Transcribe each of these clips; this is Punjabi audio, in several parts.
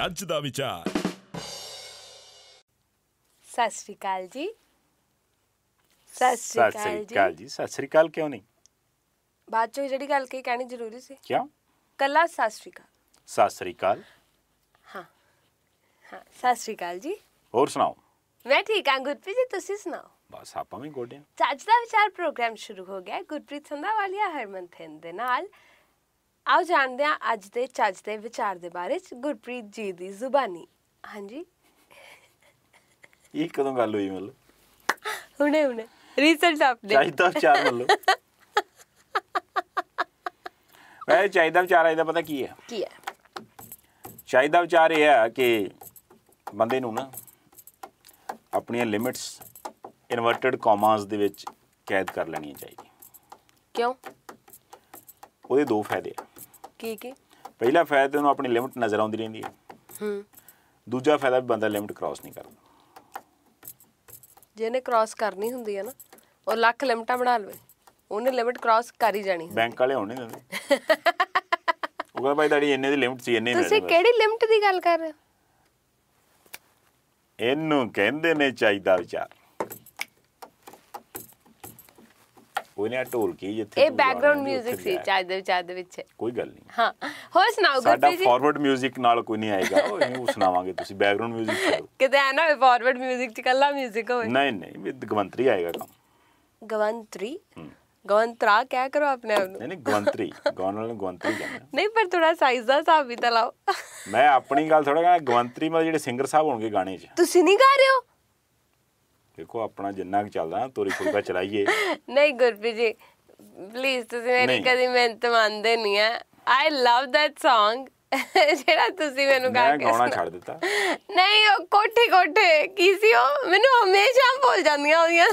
ਜੱਜ ਦਾ ਵਿਚਾਰ ਸਤਿ ਜੀ ਸਤਿ ਸਤਿ ਜੀ ਸਤਿ ਕਿਉਂ ਨਹੀਂ ਬਾਅਦ ਚੋਂ ਜਿਹੜੀ ਗੱਲ ਕਹੀ ਕਹਿਣੀ ਜ਼ਰੂਰੀ ਸੀ ਕਿਉਂ ਕੱਲਾ ਸਤਿ ਸਸਰੀਕਾਲ ਸਤਿ ਹਾਂ ਹਾਂ ਸਤਿ ਜੀ ਹੋਰ ਸੁਣਾਓ ਮੈਂ ਠੀਕ ਹਾਂ ਗੁਰਪ੍ਰੀਤ ਜੀ ਤੁਸੀਂ ਸੁਣਾਓ ਬਸ ਆਪਾਂ ਵੀ ਗੋਡੇ ਹਾਂ। ਚੱਜ ਦਾ ਵਿਚਾਰ ਪ੍ਰੋਗਰਾਮ ਸ਼ੁਰੂ ਹੋ ਗਿਆ ਗੁਰਪ੍ਰੀਤ ਸੰਧਾ ਵਾਲੀਆ ਹਰਮਨ ਥਿੰਦ ਦੇ ਨਾਲ ਆਓ ਜਾਣਦੇ ਹਾਂ ਅੱਜ ਦੇ ਚੱਜ ਦੇ ਵਿਚਾਰ ਦੇ ਬਾਰੇ ਚ ਗੁਰਪ੍ਰੀਤ ਜੀ ਦੀ ਜ਼ੁਬਾਨੀ ਹਾਂਜੀ ਇਹ ਕਦੋਂ ਗੱਲ ਹੋਈ ਮਤਲਬ ਹੁਣੇ ਹੁਣੇ ਰੀਸੈਂਟ ਅਪਡੇਟ ਚਾਹੀਦਾ ਵਿਚਾਰ ਮਤਲਬ ਵੈ ਚਾਹੀਦਾ ਵਿਚਾਰ ਇਹਦਾ ਪਤਾ ਕੀ ਹੈ ਕੀ ਹੈ ਚਾਹੀਦਾ ਵਿਚਾਰ ਇਹ ਹੈ ਕਿ ਬੰਦੇ ਨੂੰ ਨਾ ਆਪਣੀਆਂ ਲਿਮਿਟਸ ਇਨਵਰਟਡ ਕਾਮਾਸ ਦੇ ਵਿੱਚ ਕੈਦ ਕਰ ਲੈਣੀਆਂ ਚਾਹੀਦੀਆਂ ਕਿਉਂ ਉਹਦੇ ਦੋ ਫਾਇਦੇ ਆ ਕੀ ਕੀ ਪਹਿਲਾ ਫਾਇਦਾ ਉਹਨੂੰ ਆਪਣੀ ਲਿਮਟ ਨਜ਼ਰ ਆਉਂਦੀ ਰਹਿੰਦੀ ਹੈ ਹੂੰ ਦੂਜਾ ਫਾਇਦਾ ਵੀ ਬੰਦਾ ਲਿਮਟ ਕ੍ਰਾਸ ਨਹੀਂ ਕਰਦਾ ਜਿਹਨੇ ਕ੍ਰਾਸ ਕਰਨੀ ਹੁੰਦੀ ਹੈ ਨਾ ਉਹ ਲੱਖ ਲਿਮਟਾਂ ਬਣਾ ਲਵੇ ਉਹਨੇ ਲਿਮਟ ਕ੍ਰਾਸ ਕਰ ਹੀ ਜਾਣੀ ਬੈਂਕ ਵਾਲੇ ਹੋਣੇ ਦਿੰਦੇ ਉਹ ਕਹਿੰਦਾ ਭਾਈ ਦਾੜੀ ਇੰਨੇ ਦੀ ਲਿਮਟ ਸੀ ਇੰਨੇ ਤੁਸੀਂ ਕਿਹੜੀ ਲਿਮਟ ਦੀ ਗੱਲ ਕਰ ਰਹੇ ਹੋ ਇਹਨੂੰ ਕਹਿੰਦੇ ਨੇ ਚਾਹੀਦਾ ਵਿਚਾਰ ਕੋਈ ਨਹੀਂ ਕੀ ਜਿੱਥੇ ਇਹ ਬੈਕਗ੍ਰਾਉਂਡ 뮤직 ਸੀ ਚਾਹ ਦੇ ਚਾਹ ਦੇ ਵਿੱਚ ਕੋਈ ਗੱਲ ਨਹੀਂ ਹਾਂ ਹੋਰ ਸੁਣਾਓ ਗੁਰਪ੍ਰੀਤ ਜੀ ਸਾਡਾ ਫਾਰਵਰਡ 뮤직 ਨਾਲ ਕੋਈ ਨਹੀਂ ਆਏਗਾ ਉਹ ਇਹਨੂੰ ਸੁਣਾਵਾਂਗੇ ਤੁਸੀਂ ਬੈਕਗ੍ਰਾਉਂਡ 뮤직 ਕਿਤੇ ਆ ਨਾ ਫਾਰਵਰਡ 뮤직 ਚ ਕੱਲਾ 뮤직 ਹੋਵੇ ਨਹੀਂ ਨਹੀਂ ਵਿਦ ਗਵੰਤਰੀ ਆਏਗਾ ਕੰਮ ਗਵੰਤਰੀ ਗਵੰਤਰਾ ਕਹਿ ਕਰੋ ਆਪਣੇ ਆਪ ਨੂੰ ਨਹੀਂ ਨਹੀਂ ਗਵੰਤਰੀ ਗਾਉਣ ਨੂੰ ਗਵੰਤਰੀ ਕਹਿੰਦੇ ਨਹੀਂ ਪਰ ਥੋੜਾ ਸਾਈਜ਼ ਦਾ ਹਿਸਾਬ ਵੀ ਤਾਂ ਲਾਓ ਮੈਂ ਆਪਣੀ ਗੱਲ ਥੋੜਾ ਕਹਿੰਦਾ ਗਵੰਤਰੀ ਮਤਲਬ ਜਿਹੜੇ ਸਿੰਗਰ ਸਾਹਿਬ ਹੋਣਗੇ ਗਾਣੇ 'ਚ ਤੁਸੀਂ ਨਹੀਂ ਗਾ ਰਹੇ ਹੋ ਦੇਖੋ ਆਪਣਾ ਜਿੰਨਾ ਕੁ ਚੱਲਦਾ ਤੋਰੀ ਫੁਲਕਾ ਚਲਾਈਏ ਨਹੀਂ ਗੁਰਪ੍ਰੀਤ ਜੀ ਪਲੀਜ਼ ਤੁਸੀਂ ਮੇਰੀ ਨਹੀਂ। ਕਦੀ ਮਿਹਨਤ ਮੰਨਦੇ ਨਹੀਂ ਆ ਆਈ ਲਵ ਦੈਟ Song ਜਿਹੜਾ ਤੁਸੀਂ ਮੈਨੂੰ ਗਾ ਮੈਂ ਕੇ ਗਾਉਣਾ ਛੱਡ ਦਿੱਤਾ ਨਹੀਂ ਉਹ ਕੋਠੇ ਕੋਠੇ ਕੀ ਸੀ ਉਹ ਮੈਨੂੰ ਹਮੇਸ਼ਾ ਭੁੱਲ ਜਾਂਦੀਆਂ ਉਹਦੀਆਂ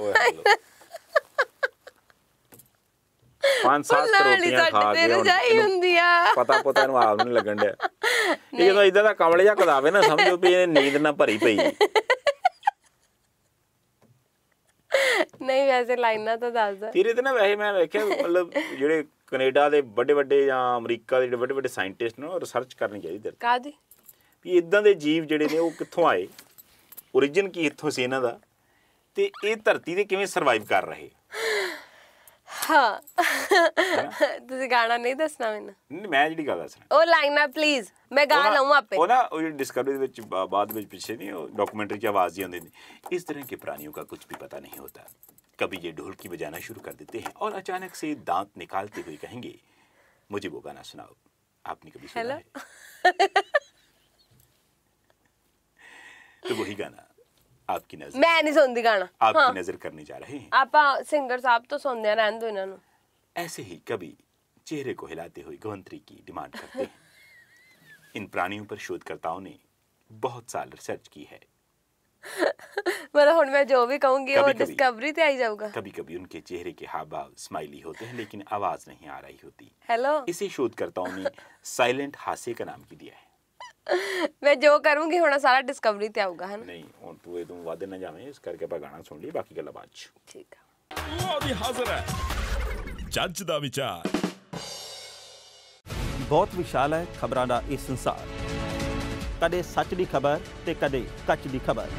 ਪੰਜ ਸੱਤ ਰੋਟੀਆਂ ਖਾ ਕੇ ਤੇ ਹੁਣ ਰਜਾਈ ਹੁੰਦੀ ਆ ਪਤਾ ਪਤਾ ਇਹਨੂੰ ਆਪ ਨੂੰ ਨੀ ਲੱਗਣ ਡਿਆ ਇਹ ਜਦੋਂ ਇਦਾਂ ਦਾ ਕਮਲ ਜਿਹਾ ਕਦਾਵੇ ਨਾ ਸਮਝੋ ਵੀ ਇਹ ਨੀਂਦ ਨਾ ਭਰੀ ਪਈ ਹੈ। ਨਹੀਂ ਵੈਸੇ ਲਾਈਨਾਂ ਤਾਂ ਦੱਸਦਾ ਫਿਰ ਇਹਦੇ ਨਾਲ ਵੈਸੇ ਮੈਂ ਵੇਖਿਆ ਮਤਲਬ ਜਿਹੜੇ ਕੈਨੇਡਾ ਦੇ ਵੱਡੇ ਵੱਡੇ ਜਾਂ ਅਮਰੀਕਾ ਦੇ ਵੱਡੇ ਵੱਡੇ ਸਾਇੰਟਿਸਟ ਨੇ ਰਿਸਰਚ ਕਰਨੀ ਚਾਹੀਦੀ ਕਾਦੀ ਵੀ ਇਦਾਂ ਦੇ ਜੀਵ ਜਿਹੜੇ ਨੇ ਉਹ ਕਿੱਥੋਂ ਆਏ origin ਕੀ ਇੱਥੋਂ ਸੀ ਇਹਨਾਂ ਦਾ ਤੇ ਇਹ ਧਰਤੀ ਤੇ ਕਿਵੇਂ ਸਰਵਾਈਵ ਕਰ ਰਹੇ की हाँ। आवाज ही इस तरह के प्राणियों का कुछ भी पता नहीं होता कभी ये ढोलकी बजाना शुरू कर देते हैं और अचानक से दांत निकालते हुए कहेंगे मुझे वो गाना सुनाओ आपने कभी सुना है तो वही गाना आपकी ਨਜ਼ਰ ਮੈਂ ਨਹੀਂ ਸੁਣਦੀ ਗਾਣਾ ਆਪਕੀ ਨਜ਼ਰ ਕਰਨੇ ਜਾ ਰਹੇ ਹਾਂ आप सिंगर साहब तो ਸੁਣਦੇ ਰਹਿਣ रहने दो ਨੂੰ ऐसे ही कभी चेहरे को हिलाते हुए गवंतरी की डिमांड करते हैं इन प्राणियों पर शोधकर्ताओं ने बहुत साल रिसर्च की है मतलब हूं मैं जो भी कहूंगी वो डिस्कवरी पे आई जाऊंगा कभी कभी उनके चेहरे के हाव भाव स्माइली होते हैं लेकिन आवाज नहीं आ रही होती हेलो इसी शोधकर्ताओं ने साइलेंट हास्य का नाम भी दिया है ਮੈਂ ਜੋ ਕਰੂੰਗੀ ਹੁਣ ਸਾਰਾ ਡਿਸਕਵਰੀ ਤੇ ਆਊਗਾ ਹਨ ਨਹੀਂ ਹੁਣ ਤੂੰ ਇਹ ਤੋਂ ਵੱਧ ਨਾ ਜਾਵੇਂ ਇਸ ਕਰਕੇ ਆਪਾਂ ਗਾਣਾ ਸੁਣ ਲਈ ਬਾਕੀ ਗੱਲਾਂ ਬਾਅਦ ਚ ਠੀਕ ਆ ਉਹ ਦੀ ਹਾਜ਼ਰ ਹੈ ਜੱਜ ਦਾ ਵਿਚਾਰ ਬਹੁਤ ਵਿਸ਼ਾਲ ਹੈ ਖਬਰਾਂ ਦਾ ਇਹ ਸੰਸਾਰ ਕਦੇ ਸੱਚ ਦੀ ਖਬਰ ਤੇ ਕਦੇ ਕੱਚ ਦੀ ਖਬਰ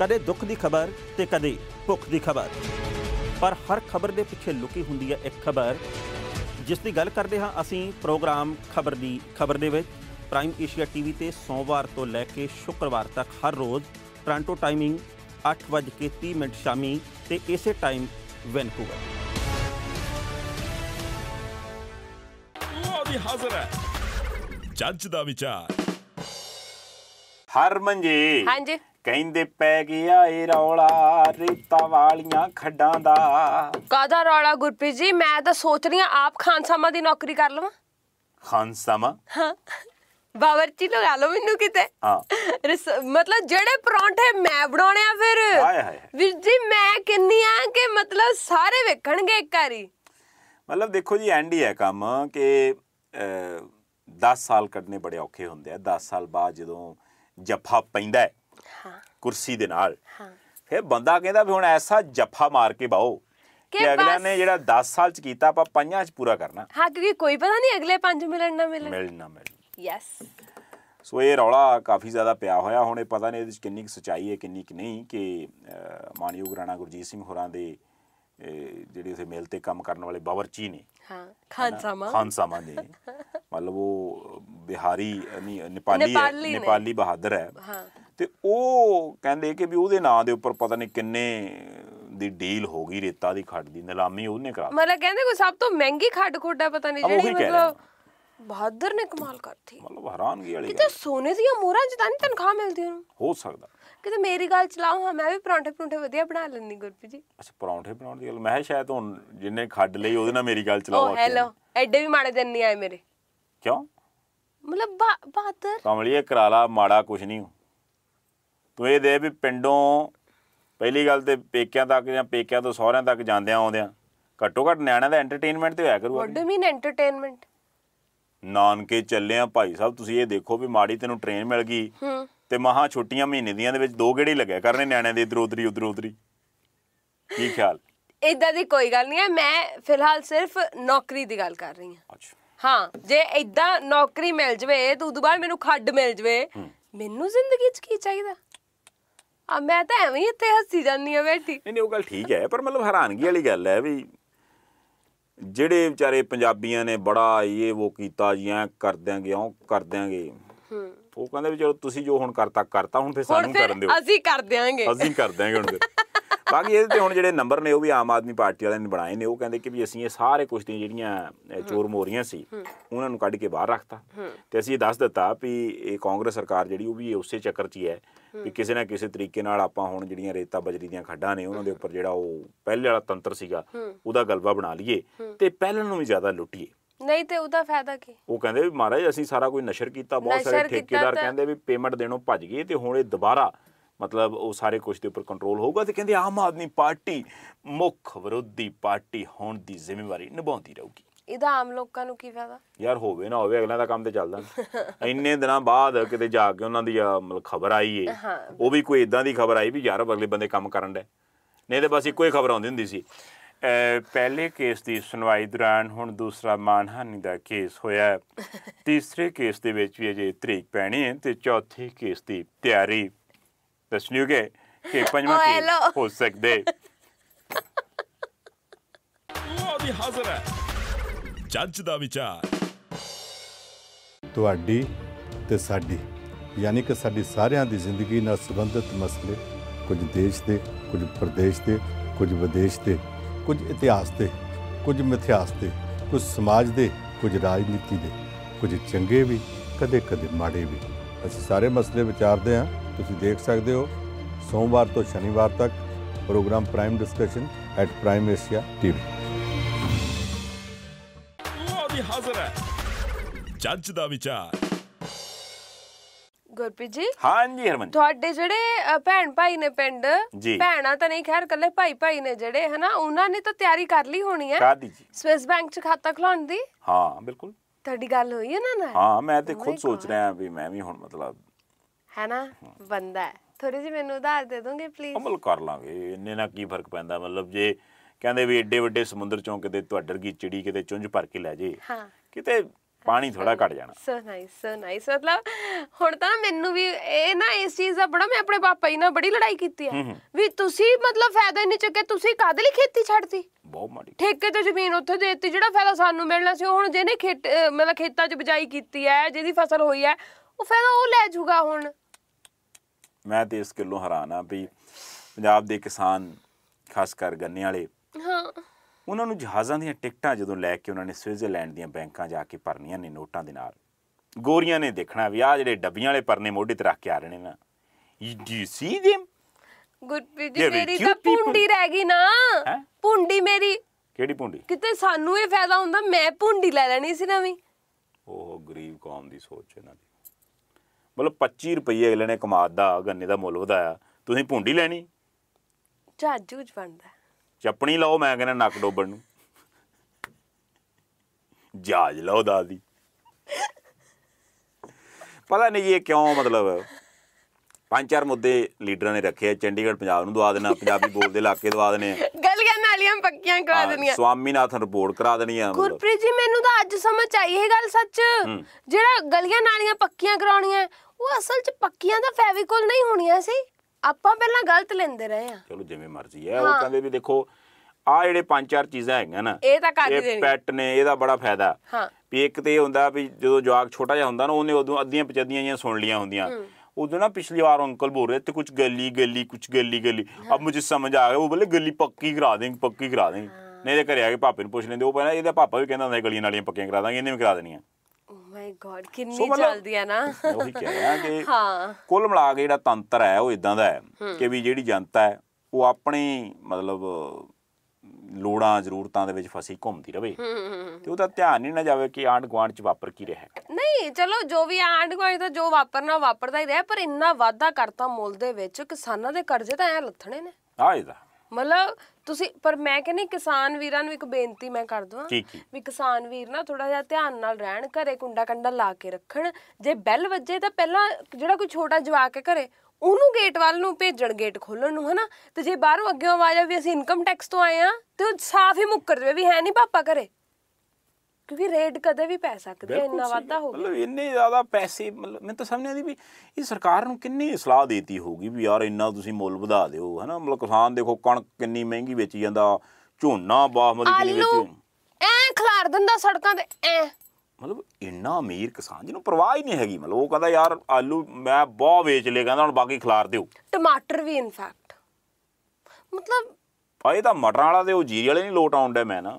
ਕਦੇ ਦੁੱਖ ਦੀ ਖਬਰ ਤੇ ਕਦੇ ਭੁੱਖ ਦੀ ਖਬਰ ਪਰ ਹਰ ਖਬਰ ਦੇ ਪਿੱਛੇ ਲੁਕੀ ਹੁੰਦੀ ਹੈ ਇੱਕ ਖਬਰ ਜਿਸ ਦੀ ਗੱਲ ਕਰਦੇ ਹਾਂ ਅਸੀਂ ਪ੍ਰੋਗਰਾਮ ਖਬਰ ਦੀ ਖਬਰ ਦੇ ਵਿੱਚ ਪ੍ਰਾਈਮ ਏਸ਼ੀਆ ਟੀਵੀ ਤੇ ਸੋਮਵਾਰ ਤੋਂ ਲੈ ਕੇ ਸ਼ੁੱਕਰਵਾਰ ਤੱਕ ਹਰ ਰੋਜ਼ ਟ੍ਰਾਂਟੋ ਟਾਈਮਿੰਗ 8:30 ਮਿੰਟ ਸ਼ਾਮੀ ਤੇ ਇਸੇ ਟਾਈਮ ਵੈਨਕੂਵਰ ਉਹ ਵੀ ਹਾਜ਼ਰ ਹੈ ਜੱਜ ਦਾ ਵਿਚਾਰ ਹਰਮਨ ਜੀ ਹਾਂਜੀ ਕਹਿੰਦੇ ਪੈ ਗਿਆ ਇਹ ਰੌਲਾ ਰੇਤਾ ਵਾਲੀਆਂ ਖੱਡਾਂ ਦਾ ਕਾਦਾ ਰੌਲਾ ਗੁਰਪ੍ਰੀਤ ਜੀ ਮੈਂ ਤਾਂ ਸੋਚ ਰਹੀ ਆ ਆਪ ਖਾਨਸਾਮਾ ਦੀ ਨੌਕਰੀ ਕਰ ਲਵਾਂ ਖਾਨਸਾਮਾ ਹਾਂ ਬਾਵਰਚੀ ਲਗਾ ਲਓ ਮੈਨੂੰ ਕਿਤੇ ਹਾਂ ਮਤਲਬ ਜਿਹੜੇ ਪਰੌਂਠੇ ਮੈਂ ਬਣਾਉਣੇ ਆ ਫਿਰ ਵੀਰ ਜੀ ਮੈਂ ਕਿੰਨੀ ਆ ਕਿ ਮਤਲਬ ਸਾਰੇ ਵੇਖਣਗੇ ਇੱਕ ਵਾਰੀ ਮਤਲਬ ਦੇਖੋ ਜੀ ਐਂਡ ਹੀ ਹੈ ਕੰਮ ਕਿ 10 ਸਾਲ ਕੱਢਨੇ ਬੜੇ ਔਖੇ ਹੁੰਦੇ ਆ 10 ਸਾਲ ਬਾਅਦ ਜਦੋਂ ਜੱਫਾ ਪੈਂਦਾ ਹੈ ਹਾਂ ਕੁਰਸੀ ਦੇ ਨਾਲ ਹਾਂ ਫਿਰ ਬੰਦਾ ਕਹਿੰਦਾ ਵੀ ਹੁਣ ਐਸਾ ਜੱਫਾ ਮਾਰ ਕੇ ਬਾਓ ਕਿ ਅਗਲਾ ਨੇ ਜਿਹੜਾ 10 ਸਾਲ ਚ ਕੀਤਾ ਆਪਾਂ ਪੰਜਾਂ ਚ ਪੂਰਾ ਕਰਨਾ ਹਾਂ ਕਿਉਂਕਿ ਕੋਈ ਪਤਾ ਨਹੀਂ ਅਗਲੇ ਪੰਜ ਮਿਲਣ ਨਾ ਮਿਲਣ ਮਿਲਣ ਨਾ ਮਿਲਣ ਯੈਸ ਸੋ ਇਹ ਰੌਲਾ ਕਾਫੀ ਜ਼ਿਆਦਾ ਪਿਆ ਹੋਇਆ ਹੁਣ ਇਹ ਪਤਾ ਨਹੀਂ ਇਹਦੇ ਵਿੱਚ ਕਿੰਨੀ ਕੁ ਸਚਾਈ ਹੈ ਕਿੰਨੀ ਕੁ ਨਹੀਂ ਕਿ ਮਾਨਯੋਗ ਰਾਣਾ ਗੁਰਜੀਤ ਸਿੰਘ ਹੋਰਾਂ ਦੇ ਜਿਹੜੇ ਉਸੇ ਮੇਲ ਤੇ ਕੰਮ ਕਰਨ ਵਾਲੇ ਬਾਵਰਚੀ ਨੇ ਹਾਂ ਖਾਨਸਾਮਾ ਖਾਨਸਾਮਾ ਨੇ ਮਤਲਬ ਉਹ ਬਿਹਾਰੀ ਨਹੀਂ ਨੇਪਾਲੀ ਹੈ ਨੇਪਾਲੀ ਬਹਾਦਰ ਹੈ ਹਾਂ ਤੇ ਉਹ ਕਹਿੰਦੇ ਕਿ ਵੀ ਉਹਦੇ ਨਾਂ ਦੇ ਉੱਪਰ ਪਤਾ ਨਹੀਂ ਕਿੰਨੇ ਦੀ ਡੀਲ ਹੋ ਗਈ ਰੇਤਾ ਦੀ ਖੱਡ ਦੀ ਨਿਲਾਮੀ ਉਹਨੇ ਕਰਾ ਮਤਲਬ ਕਹਿੰਦੇ ਕੋਈ ਸਭ ਤੋਂ ਮਹਿੰਗੀ ਖੱਡ ਖੋਡਾ ਪਤਾ ਨਹੀਂ ਜਿਹੜੀ ਮਤਲਬ ਬਹਾਦਰ ਨੇ ਕਮਾਲ ਕਰਤੀ ਮਤਲਬ ਹੈਰਾਨਗੀ ਵਾਲੀ ਕਿਤੇ ਸੋਨੇ ਦੀਆਂ ਮੋਹਰਾਂ ਜਿੱਦਾਂ ਨਹੀਂ ਤਨਖਾਹ ਮਿਲਦੀ ਉਹਨੂੰ ਹੋ ਸਕਦਾ ਕਿਤੇ ਮੇਰੀ ਗੱਲ ਚਲਾਉ ਹਾਂ ਮੈਂ ਵੀ ਪਰੌਂਠੇ ਪਰੌਂਠੇ ਵਧੀਆ ਬਣਾ ਲੈਣੀ ਗੁਰਪ੍ਰੀਤ ਜੀ ਅੱਛਾ ਪਰੌਂਠੇ ਬਣਾਉਣ ਦੀ ਗੱਲ ਮੈਂ ਸ਼ਾਇਦ ਹੁਣ ਜਿੰਨੇ ਖੱਡ ਲਈ ਉਹਦੇ ਨਾਲ ਮੇਰੀ ਗੱਲ ਚਲਾਉਂ ਆ ਹੈਲੋ ਐਡੇ ਵੀ ਮਾੜੇ ਦਿਨ ਨਹੀਂ ਆਏ ਮੇਰੇ ਕਿਉਂ ਮਤਲਬ ਬਹਾਦਰ ਕਮਲੀਏ ਕਰਾਲਾ ਮਾੜਾ ਕੁਝ ਨਹੀਂ ਤੂੰ ਇਹ ਦੇ ਵੀ ਪਿੰਡੋਂ ਪਹਿਲੀ ਗੱਲ ਤੇ ਪੇਕਿਆਂ ਤੱਕ ਜਾਂ ਪੇਕਿਆਂ ਤੋਂ ਸਹੁਰਿਆਂ ਤੱਕ ਜਾਂਦਿਆਂ ਆਉਂਦਿਆਂ ਘੱਟੋ ਘੱਟ ਨਿਆਣਿਆਂ ਦਾ ਐਂਟਰਟੇਨਮੈਂਟ ਤੇ ਹੋਇਆ ਕਰੂਗਾ ਵੱਡੇ ਮੀਨ ਐਂਟਰਟੇਨਮੈਂਟ ਨਾਨਕੇ ਚੱਲਿਆ ਭਾਈ ਸਾਹਿਬ ਤੁਸੀਂ ਇਹ ਦੇਖੋ ਵੀ ਮਾੜੀ ਤੈਨੂੰ ਟ੍ਰੇਨ ਮਿਲ ਗਈ ਤੇ ਮਹਾ ਛੁੱਟੀਆਂ ਮਹੀਨੇ ਦੀਆਂ ਦੇ ਵਿੱਚ ਦੋ ਗੇੜੇ ਲੱਗਿਆ ਕਰਨੇ ਨਿਆਣਿਆਂ ਦੇ ਇਧਰ ਉਧਰ ਉਧਰ ਉਧਰ ਕੀ ਖਿਆਲ ਇਦਾਂ ਦੀ ਕੋਈ ਗੱਲ ਨਹੀਂ ਹੈ ਮੈਂ ਫਿਲਹਾਲ ਸਿਰਫ ਨੌਕਰੀ ਦੀ ਗੱਲ ਕਰ ਰਹੀ ਹਾਂ ਅੱਛਾ ਹਾਂ ਜੇ ਇਦਾਂ ਨੌਕਰੀ ਮਿਲ ਜਵੇ ਤੇ ਉਦੋਂ ਬਾਅਦ ਮੈਨੂੰ ਖੱਡ ਮਿਲ ਜਵੇ ਮੈਨੂੰ ਜ਼ਿੰਦਗੀ 'ਚ ਕੀ ਚਾਹੀਦਾ ਆ ਮੈਂ ਤਾਂ ਐਵੇਂ ਹੀ ਇੱਥੇ ਹੱਸੀ ਜਾਂਦੀ ਆ ਬੈਠੀ ਨਹੀਂ ਨਹੀਂ ਉਹ ਗੱਲ ਠੀਕ ਹੈ ਪਰ ਮਤਲਬ ਹੈਰਾਨਗੀ ਵਾਲੀ ਗੱਲ ਹੈ ਵੀ ਜਿਹੜੇ ਵਿਚਾਰੇ ਪੰਜਾਬੀਆਂ ਨੇ ਬੜਾ ਇਹ ਉਹ ਕੀਤਾ ਜੀ ਐ ਕਰ ਦਿਆਂਗੇ ਉਹ ਕਰ ਦਿਆਂਗੇ ਉਹ ਕਹਿੰਦੇ ਵੀ ਚਲੋ ਤੁਸੀਂ ਜੋ ਹੁਣ ਕਰਤਾ ਕਰਤਾ ਹੁਣ ਫੇ ਸਾਨੂੰ ਕਰਨ ਦਿਓ ਅਸੀਂ ਕਰ ਦਿਆਂਗੇ ਅਸੀਂ ਕਰ ਦਿਆਂਗੇ ਹੁਣ ਬਾਕੀ ਇਹਦੇ ਤੇ ਹੁਣ ਜਿਹੜੇ ਨੰਬਰ ਨੇ ਉਹ ਵੀ ਆਮ ਆਦਮੀ ਪਾਰਟੀ ਵਾਲਿਆਂ ਨੇ ਬਣਾਏ ਨੇ ਉਹ ਕਹਿੰਦੇ ਕਿ ਵੀ ਅਸੀਂ ਇਹ ਸਾਰੇ ਕੁਸ਼ਤੀਆਂ ਦੀਆਂ ਜਿਹੜੀਆਂ ਚੋਰ ਮੋਰੀਆਂ ਸੀ ਉਹਨਾਂ ਨੂੰ ਕੱਢ ਕੇ ਬਾਹਰ ਰੱਖਤਾ ਤੇ ਅਸੀਂ ਇਹ ਦੱਸ ਦਿੱਤਾ ਵੀ ਇਹ ਕਾਂਗਰਸ ਸਰਕਾਰ ਜਿਹੜੀ ਉਹ ਵੀ ਉਸੇ ਚੱਕਰ 'ਚ ਹੀ ਹੈ ਵੀ ਕਿਸੇ ਨਾ ਕਿਸੇ ਤਰੀਕੇ ਨਾਲ ਆਪਾਂ ਹੁਣ ਜਿਹੜੀਆਂ ਰੇਤਾ ਬਜਰੀ ਦੀਆਂ ਖੱਡਾਂ ਨੇ ਉਹਨਾਂ ਦੇ ਉੱਪਰ ਜਿਹੜਾ ਉਹ ਪਹਿਲੇ ਵਾਲਾ ਤੰਤਰ ਸੀਗਾ ਉਹਦਾ ਗਲਵਾ ਬਣਾ ਲਈਏ ਤੇ ਪਹਿਲਾਂ ਨੂੰ ਵੀ ਜ਼ਿਆਦਾ ਲੁੱਟੀਏ ਨਹੀਂ ਤੇ ਉਹਦਾ ਫਾਇਦਾ ਕੀ ਉਹ ਕਹਿੰਦੇ ਵੀ ਮਹਾਰਾਜ ਅਸੀਂ ਸਾਰਾ ਕੋਈ ਨਸ਼ਰ ਕੀਤਾ ਬਹੁਤ ਸਾਰੇ ਠੇਕੇਦਾਰ ਕਹਿੰਦੇ ਵੀ ਪੇਮੈਂਟ ਦੇਣੋਂ ਭੱਜ ਗਏ ਤੇ ਹੁਣ ਇਹ ਦੁਬਾਰਾ ਮਤਲਬ ਉਹ ਸਾਰੇ ਕੁਝ ਦੇ ਉੱਪਰ ਕੰਟਰੋਲ ਹੋਊਗਾ ਤੇ ਕਹਿੰਦੇ ਆਮ ਆਦਮੀ ਪਾਰਟੀ ਮੁੱਖ ਵਿਰੋਧੀ ਪਾਰਟੀ ਹੋਣ ਦੀ ਜ਼ਿੰਮੇਵਾਰੀ ਨਿਭਾਉਂਦੀ ਰਹੂਗੀ ਇਹਦਾ ਆਮ ਲੋਕਾਂ ਨੂੰ ਕੀ ਫਾਇਦਾ ਯਾਰ ਹੋਵੇ ਨਾ ਹੋਵੇ ਅਗਲਾ ਦਾ ਕੰਮ ਤੇ ਚੱਲਦਾ ਇੰਨੇ ਦਿਨਾਂ ਬਾਅਦ ਕਿਤੇ ਜਾ ਕੇ ਉਹਨਾਂ ਦੀ ਮਤਲਬ ਖਬਰ ਆਈ ਏ ਉਹ ਵੀ ਕੋਈ ਇਦਾਂ ਦੀ ਖਬਰ ਆਈ ਵੀ ਯਾਰ ਅਗਲੇ ਬੰਦੇ ਕੰਮ ਕਰਨ ਦੇ ਨਹੀਂ ਤੇ ਬਸ ਇੱਕੋ ਹੀ ਖਬਰ ਆਉਂਦੀ ਹੁੰਦੀ ਸੀ ਪਹਿਲੇ ਕੇਸ ਦੀ ਸੁਣਵਾਈ ਦੌਰਾਨ ਹੁਣ ਦੂਸਰਾ ਮਾਨਹਾਨੀ ਦਾ ਕੇਸ ਹੋਇਆ ਤੀਸਰੇ ਕੇਸ ਦੇ ਵਿੱਚ ਵੀ ਅਜੇ ਤਰੀਕ ਪੈਣੀ ਹੈ ਤੇ ਚੌਥੇ ਕੇਸ ਦੀ ਤਿਆਰੀ ਦੱਸਣੀਓਗੇ ਕਿ ਪੰਜਵਾਂ ਕੀ ਹੋ ਸਕਦੇ ਉਹ ਵੀ ਹਾਜ਼ਰ ਹੈ ਜੱਜ ਦਾ ਵਿਚਾਰ ਤੁਹਾਡੀ ਤੇ ਸਾਡੀ ਯਾਨੀ ਕਿ ਸਾਡੀ ਸਾਰਿਆਂ ਦੀ ਜ਼ਿੰਦਗੀ ਨਾਲ ਸੰਬੰਧਿਤ ਮਸਲੇ ਕੁਝ ਦੇਸ਼ ਦੇ ਕੁਝ ਪ੍ਰਦੇਸ਼ ਦੇ ਕੁਝ ਵਿਦੇਸ਼ ਦੇ ਕੁਝ ਇਤਿਹਾਸ ਦੇ ਕੁਝ ਮਿਥਿਹਾਸ ਦੇ ਕੁਝ ਸਮਾਜ ਦੇ ਕੁਝ ਰਾਜਨੀਤੀ ਦੇ ਕੁਝ ਚੰਗੇ ਵੀ ਕਦੇ ਕਦੇ ਮਾੜੇ ਵੀ ਅਸੀਂ ਸਾਰੇ ਮਸਲੇ ਵਿਚਾਰਦੇ ਹਾਂ ਤੁਸੀਂ ਦੇਖ ਸਕਦੇ ਹੋ ਸੋਮਵਾਰ ਤੋਂ ਸ਼ਨੀਵਾਰ ਤੱਕ programme prime discussion at Prime Asia TV ਉਹਦੀ ਹਾਜ਼ਰ ਹੈ ਜੱਜ ਦਾ ਵਿਚਾਰ ਗੁਰਪ੍ਰੀਤ ਜੀ ਹਾਂਜੀ ਹਰਮਨ ਤੁਹਾਡੇ ਜਿਹੜੇ ਭੈਣ ਭਾਈ ਨੇ ਪਿੰਡ ਭੈਣਾ ਤਾਂ ਨਹੀਂ ਖੈਰ ਕੱਲੇ ਭਾਈ ਭਾਈ ਨੇ ਜਿਹੜੇ ਹਨਾ ਉਹਨਾਂ ਨੇ ਤਾਂ ਤਿਆਰੀ ਕਰ ਲਈ ਹੋਣੀ ਹੈ ਕਾਦੀ ਜੀ ਸਵਿਸ ਬੈਂਕ 'ਚ ਖਾਤਾ ਖੁਲਾਉਣ ਦੀ ਹਾਂ ਬਿਲਕੁਲ ਤੁਹਾਡੀ ਗੱਲ ਹੋਈ ਹੈ ਨਾ ਨਾ ਹਾਂ ਮੈਂ ਤੇ oh ਖੁਦ ਸੋਚ ਰਿਹਾ ਵੀ ਮੈਂ ਵੀ ਹੁਣ ਮਤਲਬ ਨਾ ਬੰਦਾ ਹੈ ਥੋੜੀ ਜੀ ਮੈਨੂੰ ਉਧਾਰ ਦੇ ਦੋਗੇ ਪਲੀਜ਼ ਅਮਲ ਕਰ ਲਾਂਗੇ ਇੰਨੇ ਨਾਲ ਕੀ ਫਰਕ ਪੈਂਦਾ ਮਤਲਬ ਜੇ ਕਹਿੰਦੇ ਵੀ ਏਡੇ ਵੱਡੇ ਸਮੁੰਦਰ ਚੋਂ ਕਿਤੇ ਤੁਹਾਡੇ ਵਰਗੀ ਚਿੜੀ ਕਿਤੇ ਚੁੰਝ ਭਰ ਕੇ ਲੈ ਜੇ ਹਾਂ ਕਿਤੇ ਪਾਣੀ ਥੋੜਾ ਘਟ ਜਾਣਾ ਸੋ ਨਾਈਸ ਸੋ ਨਾਈਸ ਮਤਲਬ ਹੁਣ ਤਾਂ ਮੈਨੂੰ ਵੀ ਇਹ ਨਾ ਇਸ ਚੀਜ਼ ਦਾ ਬੜਾ ਮੈਂ ਆਪਣੇ ਪਾਪਾ ਜੀ ਨਾਲ ਬੜੀ ਲੜਾਈ ਕੀਤੀ ਆ ਵੀ ਤੁਸੀਂ ਮਤਲਬ ਫਾਇਦਾ ਨਹੀਂ ਚੱਕਿਆ ਤੁਸੀਂ ਕਾਦੇ ਲਈ ਖੇਤੀ ਛੱਡਤੀ ਬਹੁਤ ਮਾੜੀ ਠੇਕੇ ਤੇ ਜ਼ਮੀਨ ਉੱਥੇ ਦੇ ਦਿੱਤੀ ਜਿਹੜਾ ਫਾਇਦਾ ਸਾਨੂੰ ਮਿਲਣਾ ਸੀ ਹੁਣ ਜਿਹਨੇ ਖੇਤ ਮਤਲਬ ਖੇਤਾਂ 'ਚ ਬਜਾਈ ਕੀਤੀ ਹੈ ਜਿਹਦੀ ਫਸਲ ਹੋਈ ਹੈ ਉਹ ਫਾਇਦਾ ਉਹ ਲੈ ਜੂਗਾ ਹੁਣ ਮੈਂ ਤੇ ਇਸ ਗੱਲੋਂ ਹੈਰਾਨ ਆ ਵੀ ਪੰਜਾਬ ਦੇ ਕਿਸਾਨ ਖਾਸ ਕਰ ਗੰਨੇ ਵਾਲੇ ਹਾਂ ਉਹਨਾਂ ਨੂੰ ਜਹਾਜ਼ਾਂ ਦੀਆਂ ਟਿਕਟਾਂ ਜਦੋਂ ਲੈ ਕੇ ਉਹਨਾਂ ਨੇ ਸਵਿਟਜ਼ਰਲੈਂਡ ਦੀਆਂ ਬੈਂਕਾਂ ਜਾ ਕੇ ਭਰਨੀਆਂ ਨੇ ਨੋਟਾਂ ਦੇ ਨਾਲ ਗੋਰੀਆਂ ਨੇ ਦੇਖਣਾ ਵੀ ਆ ਜਿਹੜੇ ਡੱਬੀਆਂ ਵਾਲੇ ਪਰਨੇ ਮੋਢੇ ਤੇ ਰੱਖ ਕੇ ਆ ਰਹੇ ਨੇ ਨਾ do you see good Gurpreet ji ਮੇਰੀ ਤਾਂ ਪੁੰਡੀ ਰਹਿ ਗਈ ਨਾ ਪੁੰਡੀ ਮੇਰੀ ਕਿਹੜੀ ਪੁੰਡੀ ਕਿਤੇ ਸਾਨੂੰ ਇਹ ਫਾਇਦਾ ਹੁੰਦਾ ਮੈਂ ਪੁੰਡੀ ਲੈ ਲੈਣੀ ਸੀ ਨਵੀਂ ਉਹ ਗਰੀਬ ਕੌਮ ਦੀ ਸੋਚ ਇਹਨਾਂ ਦੀ ਮਤਲਬ 25 ਰੁਪਏ ਅਗਲੇ ਨੇ ਕਮਾਦ ਦਾ ਗੰਨੇ ਦਾ ਮੁੱਲ ਵਧਾਇਆ ਤੁਸੀਂ ਭੁੰਡੀ ਲੈਣੀ ਚ ਬਣਦਾ ਚੱਪਣੀ ਲਾਓ ਮੈਂ ਕਹਿੰਦਾ ਨੱਕ ਡੋਬਣ ਨੂੰ ਜਾਜ ਲਾਓ ਦਾਦੀ ਪਤਾ ਨਹੀਂ ਇਹ ਕਿਉਂ ਮਤਲਬ ਪੰਜ ਚਾਰ ਮੁੱਦੇ ਲੀਡਰਾਂ ਨੇ ਰੱਖੇ ਚੰਡੀਗੜ੍ਹ ਪੰਜਾਬ ਨੂੰ ਦਵਾ ਦੇਣਾ ਪੰਜਾਬੀ ਬੋਲਦੇ ਇਲਾਕੇ ਦਵਾ ਦੇਣੇ ਗਲੀਆਂ ਨਾਲੀਆਂ ਪੱਕੀਆਂ ਕਰਾ ਦੇਣੀਆਂ ਸਵਾਮੀਨਾਥਨ ਰਿਪੋਰਟ ਕਰਾ ਦੇਣੀਆਂ ਗੁਰਪ੍ਰੀਤ ਜੀ ਮੈਨੂੰ ਤਾਂ ਅੱਜ ਸਮਝ ਆਈ ਇਹ ਗੱਲ ਸੱਚ ਜਿਹੜਾ ਗਲੀਆਂ ਨਾਲੀਆਂ ਪੱਕੀਆਂ ਕਰਾਉਣੀਆਂ ਉਹ ਅਸਲ 'ਚ ਪੱਕੀਆਂ ਦਾ ਫੈਵੀਕੋਲ ਨਹੀਂ ਹੋਣੀਆਂ ਸੀ ਆਪਾਂ ਪਹਿਲਾਂ ਗਲਤ ਲੈਂਦੇ ਰਹੇ ਆ ਚਲੋ ਜਿਵੇਂ ਮਰਜ਼ੀ ਹੈ ਉਹ ਕਹਿੰਦੇ ਵੀ ਦੇਖੋ ਆ ਜਿਹੜੇ ਪੰਜ ਚਾਰ ਚੀਜ਼ਾਂ ਹੈਗੀਆਂ ਨਾ ਇਹ ਤਾਂ ਕਰ ਦੇਣੀ ਪੈਟ ਨੇ ਇਹਦਾ ਬੜਾ ਫਾਇਦਾ ਹਾਂ ਵੀ ਇੱਕ ਤੇ ਇਹ ਹੁੰਦਾ ਵੀ ਜਦੋਂ ਜਵਾਕ ਛੋਟਾ ਜਿਹਾ ਹੁੰਦਾ ਨਾ ਉਹਨੇ ਉਦੋਂ ਅੱਧੀਆਂ ਪਚੱਦੀਆਂ ਜੀਆਂ ਸੁਣ ਲੀਆਂ ਹੁੰਦੀਆਂ ਉਦੋਂ ਨਾ ਪਿਛਲੀ ਵਾਰ ਅੰਕਲ ਬੋਲ ਰਹੇ ਤੇ ਕੁਝ ਗੱਲੀ ਗੱਲੀ ਕੁਝ ਗੱਲੀ ਗੱਲੀ ਅਬ ਮੈਨੂੰ ਸਮਝ ਆ ਗਿਆ ਉਹ ਬੋਲੇ ਗੱਲੀ ਪੱਕੀ ਕਰਾ ਦੇਂਗੇ ਪੱਕੀ ਕਰਾ ਦੇਂਗੇ ਨਹੀਂ ਤੇ ਘਰੇ ਆ ਕੇ ਪਾਪੇ ਨੂੰ ਪੁੱਛ ਲੈਂਦੇ ਉਹ ਪਹਿਲਾਂ ਇਹਦਾ ਪਾਪਾ ਵੀ ਕਹਿੰਦਾ ਹੁੰਦਾ ਗਲੀਆਂ ਨਾਲੀਆਂ ਪੱਕੀਆਂ ਕਰਾ ਦਾਂਗੇ ਇਹਨੇ ਵੀ ਕਰਾ ਦੇਣੀਆਂ ਓ ਮਾਈ ਗॉड ਕਿੰਨੀ ਜਲਦੀ ਹੈ ਨਾ ਉਹੀ ਕਹਿ ਰਿਹਾ ਕਿ ਹਾਂ ਕੁੱਲ ਮਿਲਾ ਕੇ ਜਿਹੜਾ ਤੰਤਰ ਹੈ ਉਹ ਇਦਾਂ ਦਾ ਹੈ ਕਿ ਵੀ ਜਿਹੜੀ ਜਨਤਾ ਹੈ ਉਹ ਆਪਣੀ ਮਤਲਬ ਲੋੜਾਂ ਜ਼ਰੂਰਤਾਂ ਦੇ ਵਿੱਚ ਫਸੀ ਘੁੰਮਦੀ ਰਵੇ ਤੇ ਉਹਦਾ ਧਿਆਨ ਨਹੀਂ ਨਾ ਜਾਵੇ ਕਿ ਆਂਡ ਗਵਾਂਡ ਚ ਵਾਪਰ ਕੀ ਰਿਹਾ ਨਹੀਂ ਚਲੋ ਜੋ ਵੀ ਆਂਡ ਗਵਾਂਡ ਦਾ ਜੋ ਵਾਪਰਨਾ ਵਾਪਰਦਾ ਹੀ ਰਿਹਾ ਪਰ ਇੰਨਾ ਵਾਧਾ ਕਰਤਾ ਮੁੱਲ ਦੇ ਵਿੱਚ ਕਿਸਾਨਾਂ ਦੇ ਕਰਜ਼ੇ ਤਾਂ ਐ ਲੱਥਣੇ ਨੇ ਹਾਂ ਇਹਦਾ ਮਤਲਬ ਤੁਸੀਂ ਪਰ ਮੈਂ ਕਹਿੰਨੀ ਕਿਸਾਨ ਵੀਰਾਂ ਨੂੰ ਇੱਕ ਬੇਨਤੀ ਮੈਂ ਕਰ ਦਵਾਂ ਵੀ ਕਿਸਾਨ ਵੀਰ ਨਾ ਥੋੜਾ ਜਿਹਾ ਧਿਆਨ ਨਾਲ ਰਹਿਣ ਘਰੇ ਕੁੰਡਾ ਕੰਡਾ ਲਾ ਕੇ ਰੱਖਣ ਜੇ ਬੈਲ ਵੱਜੇ ਤਾਂ ਪਹਿਲਾਂ ਜਿਹੜਾ ਕੋਈ ਛੋਟਾ ਜਵਾਕ ਹੈ ਘਰੇ ਉਹਨੂੰ ਗੇਟ ਵੱਲ ਨੂੰ ਭੇਜਣ ਗੇਟ ਖੋਲਣ ਨੂੰ ਹਨਾ ਤੇ ਜੇ ਬਾਹਰੋਂ ਅੱਗੇ ਆਵਾਜ਼ ਵੀ ਅਸੀਂ ਇਨਕਮ ਟੈਕਸ ਤੋਂ ਆਏ ਆ ਤੇ ਉਹ ਸਾਫ਼ ਹੀ ਮੁੱਕਰ ਜਵੇ ਵੀ ਹੈ ਨਹੀਂ ਪਾਪਾ ਘਰੇ ਕਿਉਂਕਿ ਰੇਟ ਕਦੇ ਵੀ ਪੈ ਸਕਦੇ ਐ ਇੰਨਾ ਵਾਧਾ ਹੋ ਗਿਆ ਮਤਲਬ ਇੰਨੇ ਜ਼ਿਆਦਾ ਪੈਸੇ ਮਤਲਬ ਮੈਨੂੰ ਤਾਂ ਸਮਝ ਆਦੀ ਵੀ ਇਹ ਸਰਕਾਰ ਨੂੰ ਕਿੰਨੀ ਸਲਾਹ ਦਿੱਤੀ ਹੋਊਗੀ ਵੀ ਯਾਰ ਇੰਨਾ ਤੁਸੀਂ ਮੁੱਲ ਵਧਾ ਦਿਓ ਹਨਾ ਮਤਲਬ ਕਿਸਾਨ ਦੇਖੋ ਕਣਕ ਕਿੰਨੀ ਮਹਿੰਗੀ ਵੇਚੀ ਜਾਂਦਾ ਝੋਨਾ ਬਾਸਮਤੀ ਕਿੰਨੀ ਵੇਚੀ ਐ ਖਲਾਰ ਦਿੰਦਾ ਸੜਕਾਂ ਤੇ ਐ ਮਤਲਬ ਇੰਨਾ ਅਮੀਰ ਕਿਸਾਨ ਜਿਹਨੂੰ ਪਰਵਾਹ ਹੀ ਨਹੀਂ ਹੈਗੀ ਮਤਲਬ ਉਹ ਕਹਿੰਦਾ ਯਾਰ ਆਲੂ ਮੈਂ ਬਹੁਤ ਵੇਚ ਲੇ ਕਹਿੰਦਾ ਹੁਣ ਬਾਕੀ ਖਲਾਰ ਦਿਓ ਟਮਾਟਰ ਵੀ ਇਨਫੈਕਟ ਮਤਲਬ ਭਾਈ ਦਾ ਮਟਰਾਂ ਵਾਲਾ ਤੇ ਉਹ ਜੀਰੀ ਵਾਲੇ ਨਹੀਂ ਲੋਟ ਆਉਂਦਾ ਮੈਂ ਨਾ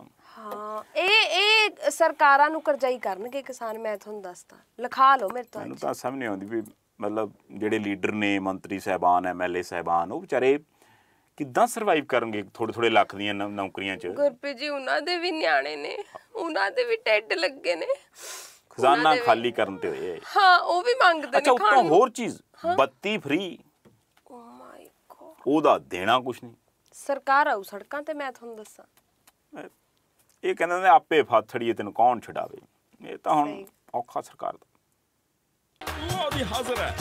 ਹਾਂ ਇਹ ਇਹ ਸਰਕਾਰਾਂ ਨੂੰ ਕਰਜ਼ਾਈ ਕਰਨਗੇ ਕਿਸਾਨ ਮੈਂ ਤੁਹਾਨੂੰ ਦੱਸਦਾ ਲਿਖਾ ਲਓ ਮੇਰੇ ਤੋਂ ਮੈਨੂੰ ਤਾਂ ਸਮਝ ਨਹੀਂ ਆਉਂਦੀ ਵੀ ਮਤਲਬ ਜਿਹੜੇ ਲੀਡਰ ਨੇ ਮੰਤਰੀ ਸਹਿਬਾਨ ਐਮਐਲਏ ਸਹਿਬਾਨ ਉਹ ਵਿਚਾਰੇ ਕਿੱਦਾਂ ਸਰਵਾਈਵ ਕਰਨਗੇ ਥੋੜੇ ਥੋੜੇ ਲੱਖ ਦੀਆਂ ਨੌਕਰੀਆਂ 'ਚ ਗੁਰਪ੍ਰੀਤ ਜੀ ਉਹਨਾਂ ਦੇ ਵੀ ਨਿਆਣੇ ਨੇ ਉਹਨਾਂ ਦੇ ਵੀ ਟੈਡ ਲੱਗੇ ਨੇ ਖਜ਼ਾਨਾ ਖਾਲੀ ਕਰਨ ਤੇ ਹੋਏ ਹਾਂ ਉਹ ਵੀ ਮੰਗਦੇ ਨੇ ਅੱਛਾ ਉੱਤੋਂ ਹੋਰ ਚੀਜ਼ ਬੱਤੀ ਫ੍ਰੀ ਓ ਮਾਈ ਗੋਡ ਉਹਦਾ ਦੇਣਾ ਕੁਛ ਨਹੀਂ ਸਰਕਾਰ ਆਉ ਸੜਕਾਂ ਤੇ ਮੈਂ ਤੁਹਾਨੂੰ ਦੱਸਾਂ ਇਹ ਕਹਿੰਦੇ ਨੇ ਆਪੇ ਫਾਥੜੀਏ ਤੈਨੂੰ ਕੌਣ ਛਡਾਵੇ ਇਹ ਤਾਂ ਹੁਣ ਔਖਾ ਸਰਕਾਰ ਦਾ ਉਹਦੀ ਵੀ ਹਾਜ਼ਰ ਹੈ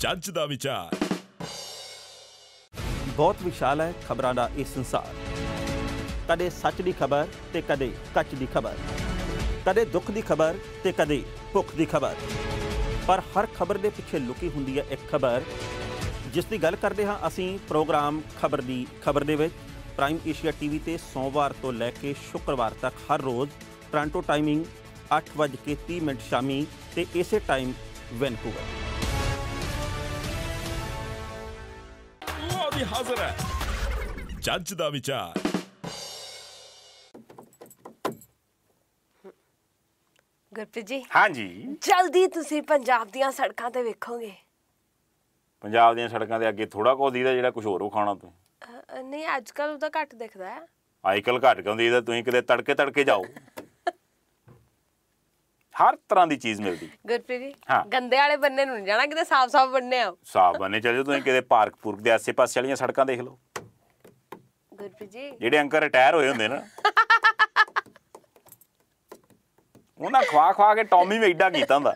ਜੱਜ ਦਾ ਵਿਚਾਰ ਬਹੁਤ ਵਿਸ਼ਾਲ ਹੈ ਖਬਰਾਂ ਦਾ ਇਹ ਸੰਸਾਰ ਕਦੇ ਸੱਚ ਦੀ ਖਬਰ ਤੇ ਕਦੇ ਕੱਚ ਦੀ ਖਬਰ ਕਦੇ ਦੁੱਖ ਦੀ ਖਬਰ ਤੇ ਕਦੇ ਭੁੱਖ ਦੀ ਖਬਰ ਪਰ ਹਰ ਖਬਰ ਦੇ ਪਿੱਛੇ ਲੁਕੀ ਹੁੰਦੀ ਹੈ ਇੱਕ ਖਬਰ ਜਿਸ ਦੀ ਗੱਲ ਕਰਦੇ ਹਾਂ ਅਸੀਂ ਪ੍ਰੋਗਰਾਮ ਖਬਰ ਦੀ ਖਬਰ ਦੇ ਵਿੱਚ ਪ੍ਰਾਈਮ ਏਸ਼ੀਆ ਟੀਵੀ ਤੇ ਸੋਮਵਾਰ ਤੋਂ ਲੈ ਕੇ ਸ਼ੁੱਕਰਵਾਰ ਤੱਕ ਹਰ ਰੋਜ਼ ਟ੍ਰਾਂਟੋ ਟਾਈਮਿੰਗ 8:30 ਮਿੰਟ ਸ਼ਾਮੀ ਤੇ ਇਸੇ ਟਾਈਮ ਵੈਨਕੂਵਰ ਦੀ ਹਾਜ਼ਰ ਹੈ ਜੱਜ ਦਾ ਵਿਚਾਰ ਗੁਰਪ੍ਰੀਤ ਜੀ ਹਾਂਜੀ ਜਲਦੀ ਤੁਸੀਂ ਪੰਜਾਬ ਦੀਆਂ ਸੜਕਾਂ ਤੇ ਵੇਖੋਗੇ ਪੰਜਾਬ ਦੀਆਂ ਸੜਕਾਂ ਦੇ ਅੱਗੇ ਥੋੜਾ ਕੁ ਦੀਦਾ ਜਿਹੜਾ ਕੁਝ ਹੋਰ ਖਾਣਾ ਤੂੰ ਨਹੀਂ ਅੱਜ ਕੱਲ ਉਹ ਤਾਂ ਘੱਟ ਦਿਖਦਾ ਹੈ ਆਈਕਲ ਘੱਟ ਹੁੰਦੀ ਇਹਦਾ ਤੁਸੀਂ ਕਿਤੇ ਤੜਕੇ ਤੜਕੇ ਜਾਓ ਹਰ ਤਰ੍ਹਾਂ ਦੀ ਚੀਜ਼ ਮਿਲਦੀ ਗੁਰਪ੍ਰੀਤ ਜੀ ਗੰਦੇ ਵਾਲੇ ਬੰਨੇ ਨੂੰ ਨਹੀਂ ਜਾਣਾ ਕਿਤੇ ਸਾਫ਼-ਸਾਫ਼ ਬੰਨੇ ਆ ਸਾਫ਼ ਬੰਨੇ ਚਲੇ ਜਾਓ ਤੁਸੀਂ ਕਿਤੇ ਪਾਰਕ ਪੂਰਕ ਦੇ ਆਸੇ-ਪਾਸੇ ਵਾਲੀਆਂ ਸੜਕਾਂ ਦੇਖ ਲਓ ਗੁਰਪ੍ਰੀਤ ਜੀ ਜਿਹੜੇ ਅੰਕਰ ਰਿਟਾਇਰ ਹੋਏ ਹੁੰਦੇ ਨਾ ਉਹਨਾਂ ਖਵਾ ਖਵਾ ਕੇ ਟੌਮੀ ਵੀ ਐਡਾ ਕੀਤਾ ਹੁੰਦਾ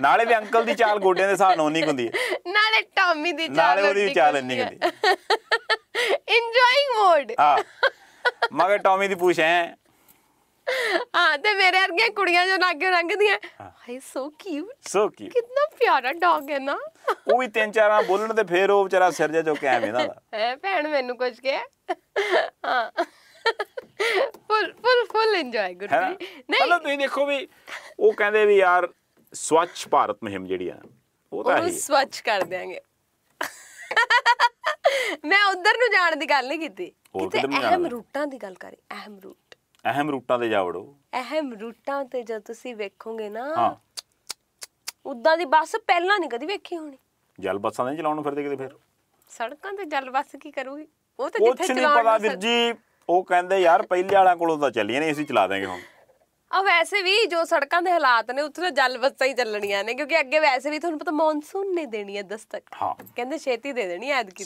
ਨਾਲੇ ਵੀ ਅੰਕਲ ਦੀ ਚਾਲ ਗੋਡਿਆਂ ਦੇ ਹਿਸਾਬ ਨਾਲ ਨਹੀਂ ਹੁੰਦੀ ਹੈ ਨਾਲੇ ਟਾਮੀ ਦੀ ਚਾਲ ਨਾਲੇ ਉਹਦੀ ਚਾਲ ਨਹੀਂ ਹੁੰਦੀ ਇੰਜੋਇੰਗ ਮੋਡ ਹਾਂ ਮਗਰ ਟਾਮੀ ਦੀ ਪੂਛ ਐ ਹਾਂ ਤੇ ਮੇਰੇ ਵਰਗੀਆਂ ਕੁੜੀਆਂ ਜੋ ਨਾਗੇ ਰੰਗਦੀਆਂ ਹਾਈ ਸੋ ਕਿਊਟ ਸੋ ਕਿਊਟ ਕਿੰਨਾ ਪਿਆਰਾ ਡੌਗ ਹੈ ਨਾ ਉਹ ਵੀ ਤਿੰਨ ਚਾਰਾਂ ਬੋਲਣ ਤੇ ਫੇਰ ਉਹ ਵਿਚਾਰਾ ਸਿਰ ਜਾ ਜੋ ਐਵੇਂ ਨਾ ਹੈ ਭੈਣ ਮੈਨੂੰ ਕੁਝ ਕਿਹਾ ਹਾਂ ਫੁੱਲ ਫੁੱਲ ਫੁੱਲ ਇੰਜੋਏ ਗੁੱਡੀ ਨਹੀਂ ਹਲੋ ਤੁਸੀਂ ਦੇਖੋ ਵੀ ਉਹ ਕਹਿੰਦੇ ਵੀ ਯਾਰ ਸਵੱਛ ਭਾਰਤ ਮਹਿੰਮ ਜਿਹੜੀ ਆ ਉਹ ਤਾਂ ਹੈ ਸਵੱਛ ਕਰ ਦੇਾਂਗੇ ਮੈਂ ਉਧਰ ਨੂੰ ਜਾਣ ਦੀ ਗੱਲ ਨਹੀਂ ਕੀਤੀ ਕਿਤੇ ਅਹਿਮ ਰੂਟਾਂ ਦੀ ਗੱਲ ਕਰੀ ਅਹਿਮ ਰੂਟ ਅਹਿਮ ਰੂਟਾਂ ਤੇ ਜਾਵੜੋ ਅਹਿਮ ਰੂਟਾਂ ਤੇ ਜਦ ਤੁਸੀਂ ਵੇਖੋਗੇ ਨਾ ਉਦਾਂ ਦੀ ਬੱਸ ਪਹਿਲਾਂ ਨਹੀਂ ਕਦੀ ਵੇਖੀ ਹੋਣੀ ਜਲ ਬੱਸਾਂ ਨਹੀਂ ਚਲਾਉਣ ਫਿਰਦੇ ਕਿਤੇ ਫਿਰ ਸੜਕਾਂ ਤੇ ਜਲ ਬੱਸ ਕੀ ਕਰੂਗੀ ਉਹ ਤਾਂ ਜਿੱਥੇ ਚਲਾਉਣ ਕੁਛ ਨਹੀਂ ਪਤਾ ਵੀਰ ਜੀ ਉਹ ਕਹਿੰਦੇ ਯਾਰ ਪਹਿਲੇ ਵਾਲਾ ਕੋਲੋਂ ਤਾਂ ਚੱਲੀਆਂ ਨੇ ਅਸੀਂ ਚਲਾ ਦਾਂਗੇ ਹੁਣ ਆ ਵੈਸੇ ਵੀ ਜੋ ਸੜਕਾਂ ਦੇ ਹਾਲਾਤ ਨੇ ਉੱਥੇ ਜਲ ਬੱਸਾਂ ਹੀ ਚੱਲਣੀਆਂ ਨੇ ਕਿਉਂਕਿ ਅੱਗੇ ਵੈਸੇ ਵੀ ਤੁਹਾਨੂੰ ਪਤਾ ਮੌਨਸੂਨ ਨੇ ਦੇਣੀ ਹੈ ਦਸਤਕ ਕਹਿੰਦੇ ਛੇਤੀ ਦੇ ਦੇਣੀ ਐਦ ਕੀ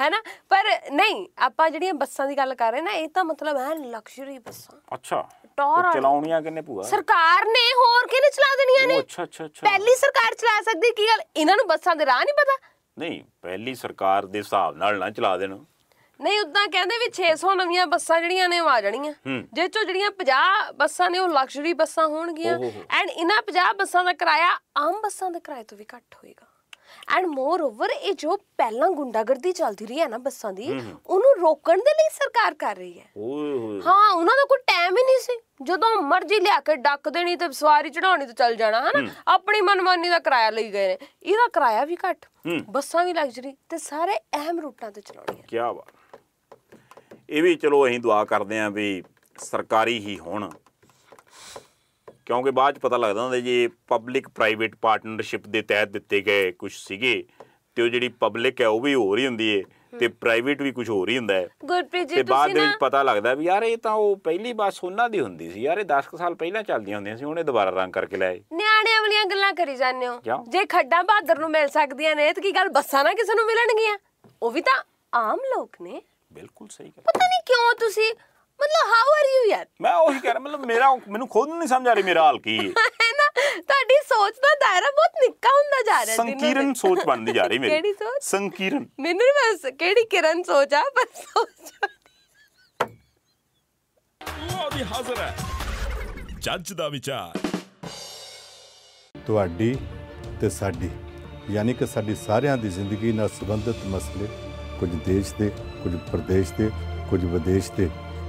ਹੈਨਾ ਪਰ ਨਹੀਂ ਆਪਾਂ ਜਿਹੜੀਆਂ ਬੱਸਾਂ ਦੀ ਗੱਲ ਕਰ ਰਹੇ ਨਾ ਇਹ ਤਾਂ ਮਤਲਬ ਹੈ ਲਕਸ਼ਰੀ ਬੱਸਾਂ ਅੱਛਾ ਟੌਰ ਚਲਾਉਣੀਆਂ ਕਿੰਨੇ ਪੂਆ ਸਰਕਾਰ ਨੇ ਹੋਰ ਕਿਹਨੇ ਚਲਾ ਦੇਣੀਆਂ ਨੇ ਅੱਛਾ ਅੱਛਾ ਅੱਛਾ ਪਹਿਲੀ ਸਰਕਾਰ ਚਲਾ ਸਕਦੀ ਕੀ ਗੱਲ ਇਹਨਾਂ ਨੂੰ ਬੱਸਾਂ ਦੇ ਰਾਹ ਨਹੀਂ ਪਤਾ ਨਹੀਂ ਪਹਿਲੀ ਸਰਕਾਰ ਦੇ ਹਿਸਾਬ ਨਾਲ ਨਾ ਚਲਾ ਦੇਣ ਨਹੀਂ ਉਦਾਂ ਕਹਿੰਦੇ ਵੀ 600 ਨਵੀਆਂ ਬੱਸਾਂ ਜਿਹੜੀਆਂ ਨੇ ਆ ਜਾਣੀਆਂ ਜਿਸ ਚੋਂ ਜਿਹੜੀਆਂ 50 ਬੱਸਾਂ ਨੇ ਉਹ ਲਗਜ਼ਰੀ ਬੱਸਾਂ ਹੋਣਗੀਆਂ ਐਂਡ ਇਹਨਾਂ 50 ਬੱਸਾਂ ਦਾ ਕਿਰਾਇਆ ਆਮ ਬੱਸਾਂ ਦੇ ਕਿਰਾਏ ਤੋਂ ਵੀ ਘੱਟ ਹੋਏਗਾ ਐਂਡ ਮੋਰ ਓਵਰ ਇਹ ਜੋ ਪਹਿਲਾਂ ਗੁੰਡਾਗਰਦੀ ਚੱਲਦੀ ਰਹੀ ਹੈ ਨਾ ਬੱਸਾਂ ਦੀ ਉਹਨੂੰ ਰੋਕਣ ਦੇ ਲਈ ਸਰਕਾਰ ਕਰ ਰਹੀ ਹੈ ਹਾਂ ਉਹਨਾਂ ਦਾ ਕੋਈ ਟਾਈਮ ਹੀ ਨਹੀਂ ਸੀ ਜਦੋਂ ਮਰਜ਼ੀ ਲਿਆ ਕੇ ਡੱਕ ਦੇਣੀ ਤੇ ਸਵਾਰੀ ਚੜਾਉਣੀ ਤੇ ਚੱਲ ਜਾਣਾ ਹਨਾ ਆਪਣੀ ਮਨਮਾਨੀ ਦਾ ਕਿਰਾਇਆ ਲਈ ਗਏ ਨੇ ਇਹਦਾ ਕਿਰਾਇਆ ਵੀ ਘੱਟ ਬੱਸਾਂ ਵੀ ਲਗਜ਼ਰੀ ਤੇ ਸਾਰੇ ਅਹਿਮ ਰੂਟਾਂ ਤੇ ਚਲਾਉਣੀਆਂ ਕੀ ਬਾਤ ਇਹ ਵੀ ਚਲੋ ਅਸੀਂ ਦੁਆ ਕਰਦੇ ਆਂ ਵੀ ਸਰਕਾਰੀ ਹੀ ਹੋਣ ਕਿਉਂਕਿ ਬਾਅਦ ਚ ਪਤਾ ਲੱਗਦਾ ਹੁੰਦਾ ਜੀ ਪਬਲਿਕ ਪ੍ਰਾਈਵੇਟ ਪਾਰਟਨਰਸ਼ਿਪ ਦੇ ਤਹਿਤ ਦਿੱਤੇ ਗਏ ਕੁਝ ਸੀਗੇ ਤੇ ਉਹ ਜਿਹੜੀ ਪਬਲਿਕ ਹੈ ਉਹ ਵੀ ਹੋ ਰਹੀ ਹੁੰਦੀ ਹੈ ਤੇ ਪ੍ਰਾਈਵੇਟ ਵੀ ਕੁਝ ਹੋ ਰਹੀ ਹੁੰਦਾ ਹੈ ਗੁਰਪ੍ਰੀਤ ਜੀ ਤੁਸੀਂ ਨਾ ਤੇ ਬਾਅਦ ਵਿੱਚ ਪਤਾ ਲੱਗਦਾ ਵੀ ਯਾਰ ਇਹ ਤਾਂ ਉਹ ਪਹਿਲੀ ਵਾਰ ਸੋਨਾ ਦੀ ਹੁੰਦੀ ਸੀ ਯਾਰ ਇਹ 10 ਸਾਲ ਪਹਿਲਾਂ ਚੱਲਦੀਆਂ ਹੁੰਦੀਆਂ ਸੀ ਉਹਨੇ ਦੁਬਾਰਾ ਰੰਗ ਕਰਕੇ ਲਿਆਏ ਨਿਆਣੇ ਵਾਲੀਆਂ ਗੱਲਾਂ ਕਰੀ ਜਾਂਦੇ ਹੋ ਜੇ ਖੱਡਾ ਬਹਾਦਰ ਨੂੰ ਮਿਲ ਸਕਦੀਆਂ ਨੇ ਤੇ ਕੀ ਗੱਲ ਬੱਸਾਂ ਨਾ ਕਿਸੇ ਨੂੰ ਮਿਲਣਗੀਆਂ ਉਹ ਵੀ ਤਾਂ ਆਮ ਲੋਕ ਨੇ ਬਿਲਕੁਲ ਸਹੀ ਗੱਲ ਪਤਾ ਨਹੀਂ ਕਿਉਂ ਤੁਸੀਂ ਮਤਲਬ ਹਾਊ ਆਰ ਯੂ ਯਾਰ ਮੈਂ ਉਹੀ ਕਹਿ ਰਿਹਾ ਮਤਲਬ ਮੇਰਾ ਮੈਨੂੰ ਖੁਦ ਨੂੰ ਨਹੀਂ ਸਮਝ ਆ ਰਹੀ ਮੇਰਾ ਹਾਲ ਕੀ ਹੈ ਨਾ ਤੁਹਾਡੀ ਸੋਚ ਦਾ ਦਾਇਰਾ ਬਹੁਤ ਨਿੱਕਾ ਹੁੰਦਾ ਜਾ ਰਿਹਾ ਸੰਕੀਰਨ ਸੋਚ ਬਣਦੀ ਜਾ ਰਹੀ ਮੇਰੀ ਕਿਹੜੀ ਸੋਚ ਸੰਕੀਰਨ ਮੈਨੂੰ ਨਹੀਂ ਬਸ ਕਿਹੜੀ ਕਿਰਨ ਸੋਚ ਆ ਬਸ ਸੋਚ ਉਹ ਵੀ ਹਾਜ਼ਰ ਹੈ ਜੱਜ ਦਾ ਵਿਚਾਰ ਤੁਹਾਡੀ ਤੇ ਸਾਡੀ ਯਾਨੀ ਕਿ ਸਾਡੀ ਸਾਰਿਆਂ ਦੀ ਜ਼ਿੰਦਗੀ ਨਾਲ ਸੰਬੰਧਿਤ ਮਸਲੇ ਕੁਝ ਦੇਸ਼ ਤੇ ਕੁਝ ਪ੍ਰਦੇਸ਼ ਤੇ ਕੁਝ ਵਿਦੇਸ਼ ਤੇ